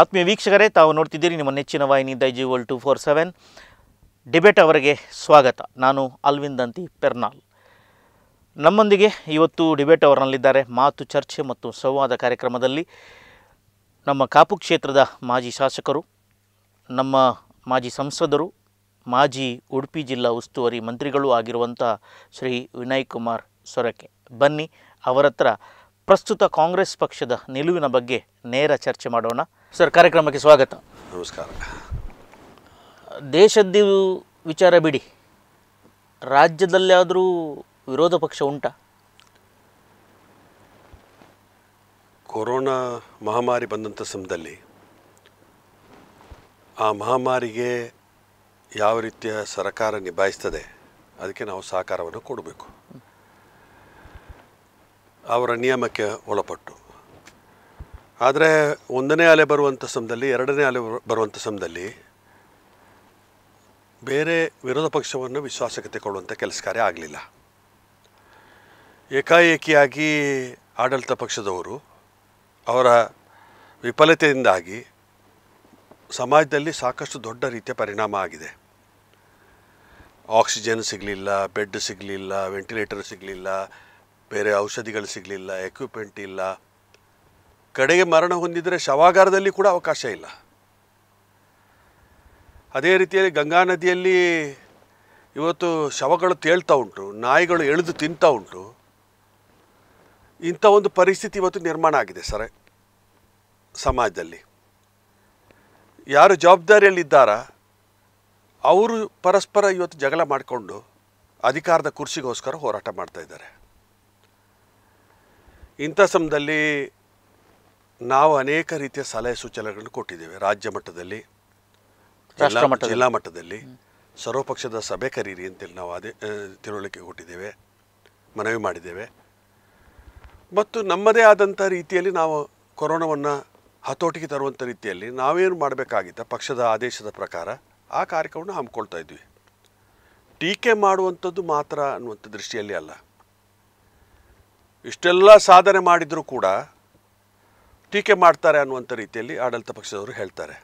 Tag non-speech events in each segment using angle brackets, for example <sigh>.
ಆತ್ಮೀಯ ವೀಕ್ಷಕರೇ ತಾವು ನೋಡ್ತಿದ್ದೀರಿ ನಿಮ್ಮ ನೆಚ್ಚಿನ ವಾಹಿನಿ G world two four seven debate ಅವರಿಗೆ ಸ್ವಾಗತ ನಾನು ಅಲ್ವಿಂದ್ ಅಂತಿ ಪೆರ್ನಾಲ್ ನಮ್ಮೊಂದಿಗೆ ಇವತ್ತು ಡಿಬೇಟ್ ಅವರಲ್ಲಿದ್ದಾರೆ ಮಾತು ಚರ್ಚೆ ಮತ್ತು ಸಂವಾದ ಕಾರ್ಯಕ್ರಮದಲ್ಲಿ ನಮ್ಮ ಕಾಪು ಕ್ಷೇತ್ರದ ಮಾಜಿ ಶಾಸಕರು ನಮ್ಮ ಮಾಜಿ ಸಂಸದರು ಮಾಜಿ ಉಡುಪಿ ಜಿಲ್ಲಾ ಉಸ್ತುವಾರಿ ಮಂತ್ರಿಗಳು ಆಗಿರುವಂಥ ಶ್ರೀ ವಿನಯ್ ಕುಮಾರ್ ಸೊರಕೆ ಬನ್ನಿ ಅವರತ್ರ ಪ್ರಸ್ತುತ ಕಾಂಗ್ರೆಸ್ ಪಕ್ಷದ ನಿಲುವಿನ ಬಗ್ಗೆ ನೇರ ಚರ್ಚೆ ಮಾಡೋಣ ಸರ್ ಕಾರ್ಯಕ್ರಮಕ್ಕೆ ಸ್ವಾಗತ ನಮಸ್ಕಾರ ದೇಶದ್ದು ವಿಚಾರ ಬಿಡಿ ರಾಜ್ಯದಲ್ಲಾದರೂ ವಿರೋಧ ಪಕ್ಷ ಉಂಟಾ ಕೊರೋನಾ ಮಹಾಮಾರಿ ಬಂದಂಥ ಸಮಯದಲ್ಲಿ ಆ ಮಹಾಮಾರಿಗೆ ಯಾವ ರೀತಿಯ ಸರ್ಕಾರ ನಿಭಾಯಿಸ್ತದೆ ಅದಕ್ಕೆ ನಾವು ಸಹಕಾರವನ್ನು ಕೊಡಬೇಕು ಅವರ ನಿಯಮಕ್ಕೆ ಒಳಪಟ್ಟು ಆದರೆ ಒಂದನೇ ಅಲೆ ಬರುವಂಥ ಸಮಯದಲ್ಲಿ ಎರಡನೇ ಅಲೆ ಬರುವಂಥ ಸಮಯದಲ್ಲಿ ಬೇರೆ ವಿರೋಧ ಪಕ್ಷವನ್ನು ವಿಶ್ವಾಸಕ್ಕೆ ತೆಗೊಳ್ಳುವಂಥ ಕೆಲಸ ಕಾರ್ಯ ಆಗಲಿಲ್ಲ ಏಕಾಏಕಿಯಾಗಿ ಆಡಳಿತ ಪಕ್ಷದವರು ಅವರ ವಿಫಲತೆಯಿಂದಾಗಿ ಸಮಾಜದಲ್ಲಿ ಸಾಕಷ್ಟು ದೊಡ್ಡ ರೀತಿಯ ಪರಿಣಾಮ ಆಗಿದೆ ಆಕ್ಸಿಜನ್ ಸಿಗಲಿಲ್ಲ ಬೆಡ್ ಸಿಗಲಿಲ್ಲ ವೆಂಟಿಲೇಟರ್ ಸಿಗಲಿಲ್ಲ ಬೇರೆ ಔಷಧಿಗಳು ಸಿಗಲಿಲ್ಲ ಎಕ್ವಿಪ್ಮೆಂಟ್ ಇಲ್ಲ ಕಡೆಗೆ ಮರಣ ಹೊಂದಿದರೆ ಶವಾಗಾರದಲ್ಲಿ ಕೂಡ ಅವಕಾಶ ಇಲ್ಲ ಅದೇ ರೀತಿಯಲ್ಲಿ ಗಂಗಾ ನದಿಯಲ್ಲಿ ಇವತ್ತು ಶವಗಳು ತೇಳ್ತಾ ಉಂಟು ನಾಯಿಗಳು ಎಳೆದು ತಿಂತಾ ಉಂಟು ಇಂಥ ಒಂದು ಪರಿಸ್ಥಿತಿ ಇವತ್ತು ನಿರ್ಮಾಣ ಆಗಿದೆ ಸರ್ ಸಮಾಜದಲ್ಲಿ ಯಾರು ಜವಾಬ್ದಾರಿಯಲ್ಲಿದ್ದಾರಾ ಅವರು ಪರಸ್ಪರ ಇವತ್ತು ಜಗಳ ಮಾಡಿಕೊಂಡು ಅಧಿಕಾರದ ಕುರ್ಚಿಗೋಸ್ಕರ ಹೋರಾಟ ಮಾಡ್ತಾ ಇದ್ದಾರೆ ಇಂಥ ಸಮಯದಲ್ಲಿ ನಾವು ಅನೇಕ ರೀತಿಯ ಸಲಹೆ ಸೂಚನೆಗಳನ್ನು ಕೊಟ್ಟಿದ್ದೇವೆ ರಾಜ್ಯ ಮಟ್ಟದಲ್ಲಿ ಜಿಲ್ಲಾ ಮಟ್ಟದಲ್ಲಿ ಸರ್ವಪಕ್ಷದ ಸಭೆ ಕರೀರಿ ಅಂತೇಳಿ ನಾವು ಅದೇ ತಿಳುವಳಿಕೆ ಕೊಟ್ಟಿದ್ದೇವೆ ಮನವಿ ಮಾಡಿದ್ದೇವೆ ಮತ್ತು ನಮ್ಮದೇ ಆದಂಥ ರೀತಿಯಲ್ಲಿ ನಾವು ಕೊರೋನಾವನ್ನು ಹತೋಟಿಗೆ ತರುವಂಥ ರೀತಿಯಲ್ಲಿ ನಾವೇನು ಮಾಡಬೇಕಾಗಿತ್ತ ಪಕ್ಷದ ಆದೇಶದ ಪ್ರಕಾರ ಆ ಕಾರ್ಯಕ್ರಮವನ್ನು ಹಮ್ಮಿಕೊಳ್ತಾ ಇದ್ವಿ ಟೀಕೆ ಮಾಡುವಂಥದ್ದು ಮಾತ್ರ ಅನ್ನುವಂಥ ದೃಷ್ಟಿಯಲ್ಲಿ ಅಲ್ಲ ಇಷ್ಟೆಲ್ಲ ಸಾಧನೆ ಮಾಡಿದರೂ ಕೂಡ ಟೀಕೆ ಮಾಡ್ತಾರೆ ಅನ್ನುವಂಥ ರೀತಿಯಲ್ಲಿ ಆಡಳಿತ ಪಕ್ಷದವರು ಹೇಳ್ತಾರೆ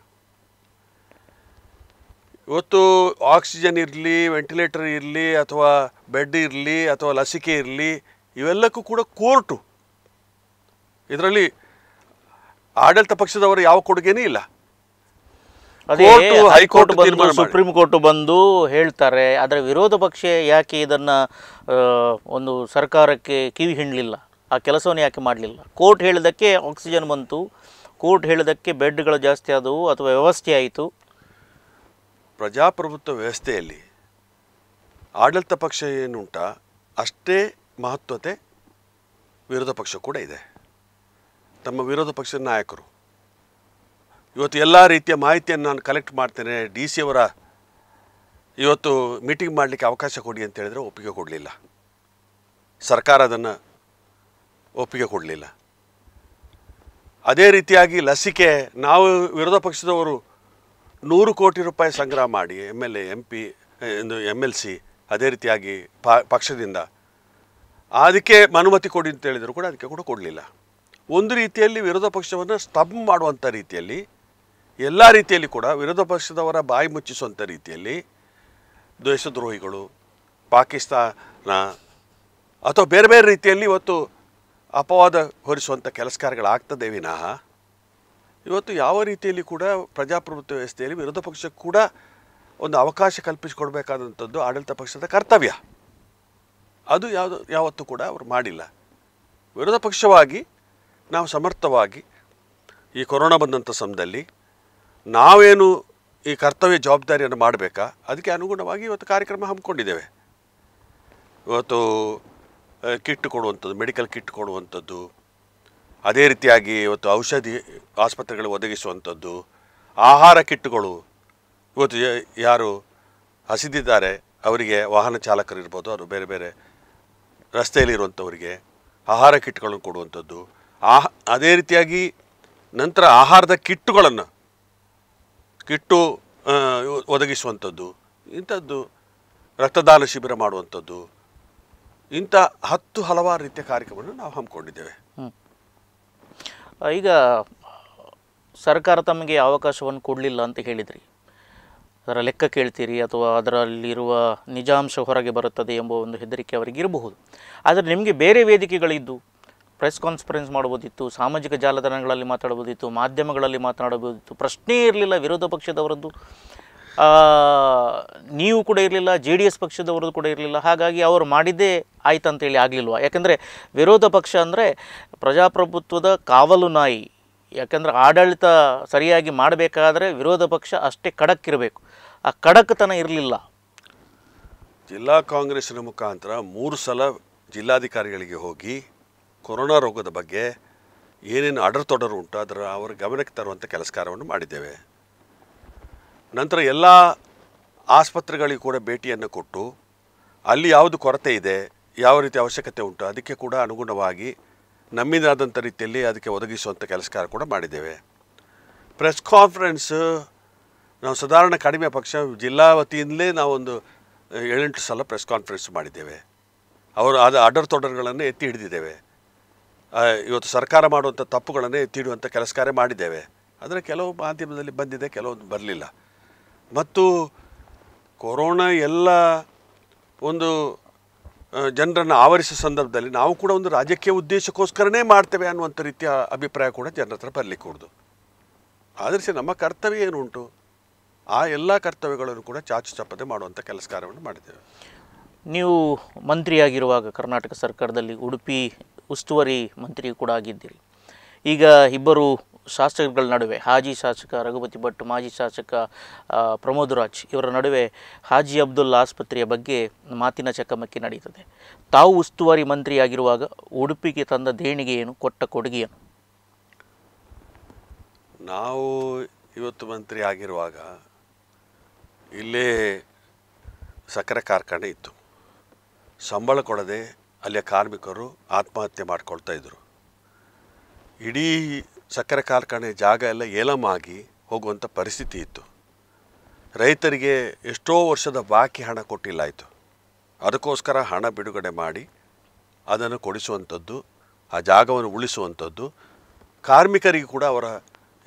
ಇವತ್ತು ಆಕ್ಸಿಜನ್ ಇರಲಿ ವೆಂಟಿಲೇಟರ್ ಇರಲಿ ಅಥವಾ ಬೆಡ್ ಇರಲಿ ಅಥವಾ ಲಸಿಕೆ ಇರಲಿ ಇವೆಲ್ಲಕ್ಕೂ ಕೂಡ ಕೋರ್ಟು ಇದರಲ್ಲಿ ಆಡಳಿತ ಪಕ್ಷದವರು ಯಾವ ಕೊಡುಗೆನೇ ಇಲ್ಲ ಅದೇ ಹೈಕೋರ್ಟ್ ಬಂದು ಸುಪ್ರೀಂ ಕೋರ್ಟ್ ಬಂದು ಹೇಳ್ತಾರೆ ಆದರೆ ವಿರೋಧ ಪಕ್ಷ ಯಾಕೆ ಇದನ್ನು ಒಂದು ಸರ್ಕಾರಕ್ಕೆ ಕಿವಿ ಹಿಂಡಲಿಲ್ಲ ಆ ಕೆಲಸವನ್ನು ಯಾಕೆ ಮಾಡಲಿಲ್ಲ ಕೋರ್ಟ್ ಹೇಳಿದಕ್ಕೆ ಆಕ್ಸಿಜನ್ ಬಂತು ಕೋರ್ಟ್ ಹೇಳಿದಕ್ಕೆ ಬೆಡ್ಗಳು ಜಾಸ್ತಿ ಆದವು ಅಥವಾ ವ್ಯವಸ್ಥೆ ಆಯಿತು ಪ್ರಜಾಪ್ರಭುತ್ವ ವ್ಯವಸ್ಥೆಯಲ್ಲಿ ಆಡಳಿತ ಪಕ್ಷ ಏನುಂಟ ಅಷ್ಟೇ ಮಹತ್ವತೆ ವಿರೋಧ ಪಕ್ಷ ಕೂಡ ಇದೆ ತಮ್ಮ ವಿರೋಧ ಪಕ್ಷದ ನಾಯಕರು ಇವತ್ತು ಎಲ್ಲ ರೀತಿಯ ಮಾಹಿತಿಯನ್ನು ನಾನು ಕಲೆಕ್ಟ್ ಮಾಡ್ತೇನೆ ಡಿ ಸಿ ಅವರ ಇವತ್ತು ಮೀಟಿಂಗ್ ಮಾಡಲಿಕ್ಕೆ ಅವಕಾಶ ಕೊಡಿ ಅಂತ ಹೇಳಿದರೆ ಒಪ್ಪಿಗೆ ಕೊಡಲಿಲ್ಲ ಸರ್ಕಾರ ಅದನ್ನು ಒಪ್ಪಿಗೆ ಕೊಡಲಿಲ್ಲ ಅದೇ ರೀತಿಯಾಗಿ ಲಸಿಕೆ ನಾವು ವಿರೋಧ ಪಕ್ಷದವರು ನೂರು ಕೋಟಿ ರೂಪಾಯಿ ಸಂಗ್ರಹ ಮಾಡಿ M L A M P M L C ಅದೇ ರೀತಿಯಾಗಿ ಪಕ್ಷದಿಂದ ಅದಕ್ಕೆ ಅನುಮತಿ ಕೊಡಿ ಅಂತ ಹೇಳಿದರೂ ಕೂಡ ಅದಕ್ಕೆ ಕೂಡ ಕೊಡಲಿಲ್ಲ ಒಂದು ರೀತಿಯಲ್ಲಿ ವಿರೋಧ ಪಕ್ಷವನ್ನು ಸ್ತಬ್ ಮಾಡುವಂಥ ರೀತಿಯಲ್ಲಿ ಎಲ್ಲ ರೀತಿಯಲ್ಲಿ ಕೂಡ ವಿರೋಧ ಪಕ್ಷದವರ ಬಾಯಿ ಮುಚ್ಚಿಸುವಂಥ ರೀತಿಯಲ್ಲಿ ದ್ವೇಷದ್ರೋಹಿಗಳು ಪಾಕಿಸ್ತಾನ ಅಥವಾ ಬೇರೆ ಬೇರೆ ರೀತಿಯಲ್ಲಿ ಇವತ್ತು ಅಪವಾದ ಹೊರಿಸುವಂಥ ಕೆಲಸ ಕಾರ್ಯಗಳಾಗ್ತದೆ ವಿನಃ ಇವತ್ತು ಯಾವ ರೀತಿಯಲ್ಲಿ ಕೂಡ ಪ್ರಜಾಪ್ರಭುತ್ವ ವ್ಯವಸ್ಥೆಯಲ್ಲಿ ವಿರೋಧ ಪಕ್ಷಕ್ಕೆ ಕೂಡ ಒಂದು ಅವಕಾಶ ಕಲ್ಪಿಸಿಕೊಡ್ಬೇಕಾದಂಥದ್ದು ಆಡಳಿತ ಪಕ್ಷದ ಕರ್ತವ್ಯ ಅದು ಯಾವುದು ಯಾವತ್ತೂ ಕೂಡ ಅವರು ಮಾಡಿಲ್ಲ ವಿರೋಧ ಪಕ್ಷವಾಗಿ ನಾವು ಸಮರ್ಥವಾಗಿ ಈ ಕೊರೋನಾ ಬಂದಂಥ ಸಮಯದಲ್ಲಿ ನಾವೇನು ಈ ಕರ್ತವ್ಯ ಜವಾಬ್ದಾರಿಯನ್ನು ಮಾಡಬೇಕಾ ಅದಕ್ಕೆ ಅನುಗುಣವಾಗಿ ಇವತ್ತು ಕಾರ್ಯಕ್ರಮ ಹಮ್ಮಿಕೊಂಡಿದ್ದೇವೆ ಇವತ್ತು ಕಿಟ್ ಕೊಡುವಂಥದ್ದು ಮೆಡಿಕಲ್ ಕಿಟ್ ಕೊಡುವಂಥದ್ದು ಅದೇ ರೀತಿಯಾಗಿ ಇವತ್ತು ಔಷಧಿ ಆಸ್ಪತ್ರೆಗಳು ಒದಗಿಸುವಂಥದ್ದು ಆಹಾರ ಕಿಟ್ಗಳು ಇವತ್ತು ಯಾರು ಹಸಿದಿದ್ದಾರೆ ಅವರಿಗೆ ವಾಹನ ಚಾಲಕರು ಇರ್ಬೋದು ಅವರು ಬೇರೆ ಬೇರೆ ರಸ್ತೆಯಲ್ಲಿರುವಂಥವರಿಗೆ ಆಹಾರ ಕಿಟ್ಗಳನ್ನು ಕೊಡುವಂಥದ್ದು ಆಹ ಅದೇ ರೀತಿಯಾಗಿ ನಂತರ ಆಹಾರದ ಕಿಟ್ಟುಗಳನ್ನು ಕಿಟ್ಟು ಒದಗಿಸುವಂಥದ್ದು ಇಂಥದ್ದು ರಕ್ತದಾನ ಶಿಬಿರ ಮಾಡುವಂಥದ್ದು ಇಂಥ ಹತ್ತು ಹಲವಾರು ರೀತಿಯ ಕಾರ್ಯಕ್ರಮವನ್ನು ನಾವು ಹಮ್ಮಿಕೊಂಡಿದ್ದೇವೆ ಈಗ ಸರ್ಕಾರ ತಮಗೆ ಅವಕಾಶವನ್ನು ಕೊಡಲಿಲ್ಲ ಅಂತ ಹೇಳಿದ್ರಿ ಅದರ ಲೆಕ್ಕ ಕೇಳ್ತೀರಿ ಅಥವಾ ಅದರಲ್ಲಿರುವ ನಿಜಾಂಶ ಹೊರಗೆ ಬರುತ್ತದೆ ಎಂಬ ಒಂದು ಹೆದರಿಕೆ ಅವರಿಗೆ ಇರಬಹುದು ಆದರೆ ನಿಮಗೆ ಬೇರೆ ವೇದಿಕೆಗಳಿದ್ದು ಪ್ರೆಸ್ ಕಾನ್ಫರೆನ್ಸ್ ಮಾಡ್ಬೋದಿತ್ತು ಸಾಮಾಜಿಕ ಜಾಲತಾಣಗಳಲ್ಲಿ ಮಾತಾಡ್ಬೋದಿತ್ತು ಮಾಧ್ಯಮಗಳಲ್ಲಿ ಮಾತನಾಡಬಹುದಿತ್ತು ಪ್ರಶ್ನೆ ಇರಲಿಲ್ಲ ವಿರೋಧ ಪಕ್ಷದವರದ್ದು ನೀವು ಕೂಡ ಇರಲಿಲ್ಲ ಜೆ ಡಿ ಎಸ್ ಪಕ್ಷದವರದ್ದು ಕೂಡ ಇರಲಿಲ್ಲ ಹಾಗಾಗಿ ಅವರು ಮಾಡಿದ್ದೇ ಆಯ್ತು ಅಂತೇಳಿ ಆಗಲಿಲ್ವ ಯಾಕೆಂದರೆ ವಿರೋಧ ಪಕ್ಷ ಅಂದರೆ ಪ್ರಜಾಪ್ರಭುತ್ವದ ಕಾವಲು ನಾಯಿ ಯಾಕೆಂದರೆ ಆಡಳಿತ ಸರಿಯಾಗಿ ಮಾಡಬೇಕಾದ್ರೆ ವಿರೋಧ ಪಕ್ಷ ಅಷ್ಟೇ ಖಡಕ್ ಇರಬೇಕು ಆ ಕಡಕ್ತನ ಇರಲಿಲ್ಲ ಜಿಲ್ಲಾ ಕಾಂಗ್ರೆಸ್ನ ಮುಖಾಂತರ ಮೂರು ಸಲ ಜಿಲ್ಲಾಧಿಕಾರಿಗಳಿಗೆ ಹೋಗಿ ಕೊರೋನಾ ರೋಗದ ಬಗ್ಗೆ ಏನೇನು ಅಡರ್ ತೊಡರು ಉಂಟು ಅದರ ಅವರ ಗಮನಕ್ಕೆ ತರುವಂಥ ಕೆಲಸಕಾರವನ್ನು ಮಾಡಿದ್ದೇವೆ ನಂತರ ಎಲ್ಲ ಆಸ್ಪತ್ರೆಗಳಿಗೆ ಕೂಡ ಭೇಟಿಯನ್ನು ಕೊಟ್ಟು ಅಲ್ಲಿ ಯಾವುದು ಕೊರತೆ ಇದೆ ಯಾವ ರೀತಿ ಅವಶ್ಯಕತೆ ಉಂಟು ಅದಕ್ಕೆ ಕೂಡ ಅನುಗುಣವಾಗಿ ನಮ್ಮಿಂದಾದಂಥ ರೀತಿಯಲ್ಲಿ ಅದಕ್ಕೆ ಒದಗಿಸುವಂಥ ಕೆಲಸಕಾರ ಕೂಡ ಮಾಡಿದ್ದೇವೆ ಪ್ರೆಸ್ ಕಾನ್ಫರೆನ್ಸ್ ನಾವು ಸಾಧಾರಣ ಕಡಿಮೆ ಪಕ್ಷ ಜಿಲ್ಲಾ ವತಿಯಿಂದಲೇ ನಾವೊಂದು ಏಳೆಂಟು ಸಲ ಪ್ರೆಸ್ ಕಾನ್ಫರೆನ್ಸ್ ಮಾಡಿದ್ದೇವೆ ಅವರು ಅದು ಅಡರ್ ತೊಡರ್ಗಳನ್ನು ಎತ್ತಿ ಹಿಡಿದಿದ್ದೇವೆ ಇವತ್ತು ಸರ್ಕಾರ ಮಾಡುವಂಥ ತಪ್ಪುಗಳನ್ನೇ ತೀಡುವಂಥ ಕೆಲಸ ಕಾರ್ಯ ಮಾಡಿದ್ದೇವೆ ಆದರೆ ಕೆಲವು ಮಾಧ್ಯಮದಲ್ಲಿ ಬಂದಿದೆ ಕೆಲವೊಂದು ಬರಲಿಲ್ಲ ಮತ್ತು ಕೊರೋನಾ ಎಲ್ಲ ಒಂದು ಜನರನ್ನು ಆವರಿಸಿದ ಸಂದರ್ಭದಲ್ಲಿ ನಾವು ಕೂಡ ಒಂದು ರಾಜಕೀಯ ಉದ್ದೇಶಕ್ಕೋಸ್ಕರನೇ ಮಾಡ್ತೇವೆ ಅನ್ನುವಂಥ ರೀತಿಯ ಅಭಿಪ್ರಾಯ ಕೂಡ ಜನರ ಹತ್ರ ಬರಲಿಕ್ಕೂಡ್ದು ಆದರ್ಶ ನಮ್ಮ ಕರ್ತವ್ಯ ಏನುಂಟು ಆ ಎಲ್ಲ ಕರ್ತವ್ಯಗಳನ್ನು ಕೂಡ ಚಾಚು ಚಪ್ಪದೆ ಮಾಡುವಂಥ ಕೆಲಸ ಕಾರ್ಯವನ್ನು ಮಾಡಿದ್ದೇವೆ ನೀವು ಮಂತ್ರಿಯಾಗಿರುವಾಗ ಕರ್ನಾಟಕ ಸರ್ಕಾರದಲ್ಲಿ ಉಡುಪಿ ಉಸ್ತುವಾರಿ ಮಂತ್ರಿಯೂ ಕೂಡ ಆಗಿದ್ದೀರಿ ಈಗ ಇಬ್ಬರು ಶಾಸಕಗಳ ನಡುವೆ ಹಾಜಿ ಶಾಸಕ ರಘುಪತಿ ಭಟ್ ಮಾಜಿ ಶಾಸಕ ಪ್ರಮೋದ್ ರಾಜ್ ಇವರ ನಡುವೆ ಹಾಜಿ ಅಬ್ದುಲ್ ಆಸ್ಪತ್ರೆಯ ಬಗ್ಗೆ ಮಾತಿನ ಚಕಮಕಿ ನಡೆಯುತ್ತದೆ ತಾವು ಉಸ್ತುವಾರಿ ಮಂತ್ರಿಯಾಗಿರುವಾಗ ಉಡುಪಿಗೆ ತಂದ ದೇಣಿಗೆ ಏನು ಕೊಟ್ಟ ಕೊಡುಗೆಯನ್ನು ನಾವು ಇವತ್ತು ಮಂತ್ರಿ ಆಗಿರುವಾಗ ಇಲ್ಲೇ ಸಕ್ಕರೆ ಕಾರ್ಖಾನೆ ಇತ್ತು ಸಂಬಳ ಕೊಡದೆ ಅಲ್ಲಿಯ ಕಾರ್ಮಿಕರು ಆತ್ಮಹತ್ಯೆ ಮಾಡ್ಕೊಳ್ತಾ ಇದ್ದರು ಇಡೀ ಸಕ್ಕರೆ ಕಾರ್ಖಾನೆ ಜಾಗ ಎಲ್ಲ ಏಲಂ ಆಗಿ ಹೋಗುವಂಥ ಪರಿಸ್ಥಿತಿ ಇತ್ತು ರೈತರಿಗೆ ಎಷ್ಟೋ ವರ್ಷದ ಬಾಕಿ ಹಣ ಕೊಟ್ಟಿಲ್ಲ ಆಯಿತು ಅದಕ್ಕೋಸ್ಕರ ಹಣ ಬಿಡುಗಡೆ ಮಾಡಿ ಅದನ್ನು ಕೊಡಿಸುವಂಥದ್ದು ಆ ಜಾಗವನ್ನು ಉಳಿಸುವಂಥದ್ದು ಕಾರ್ಮಿಕರಿಗೆ ಕೂಡ ಅವರ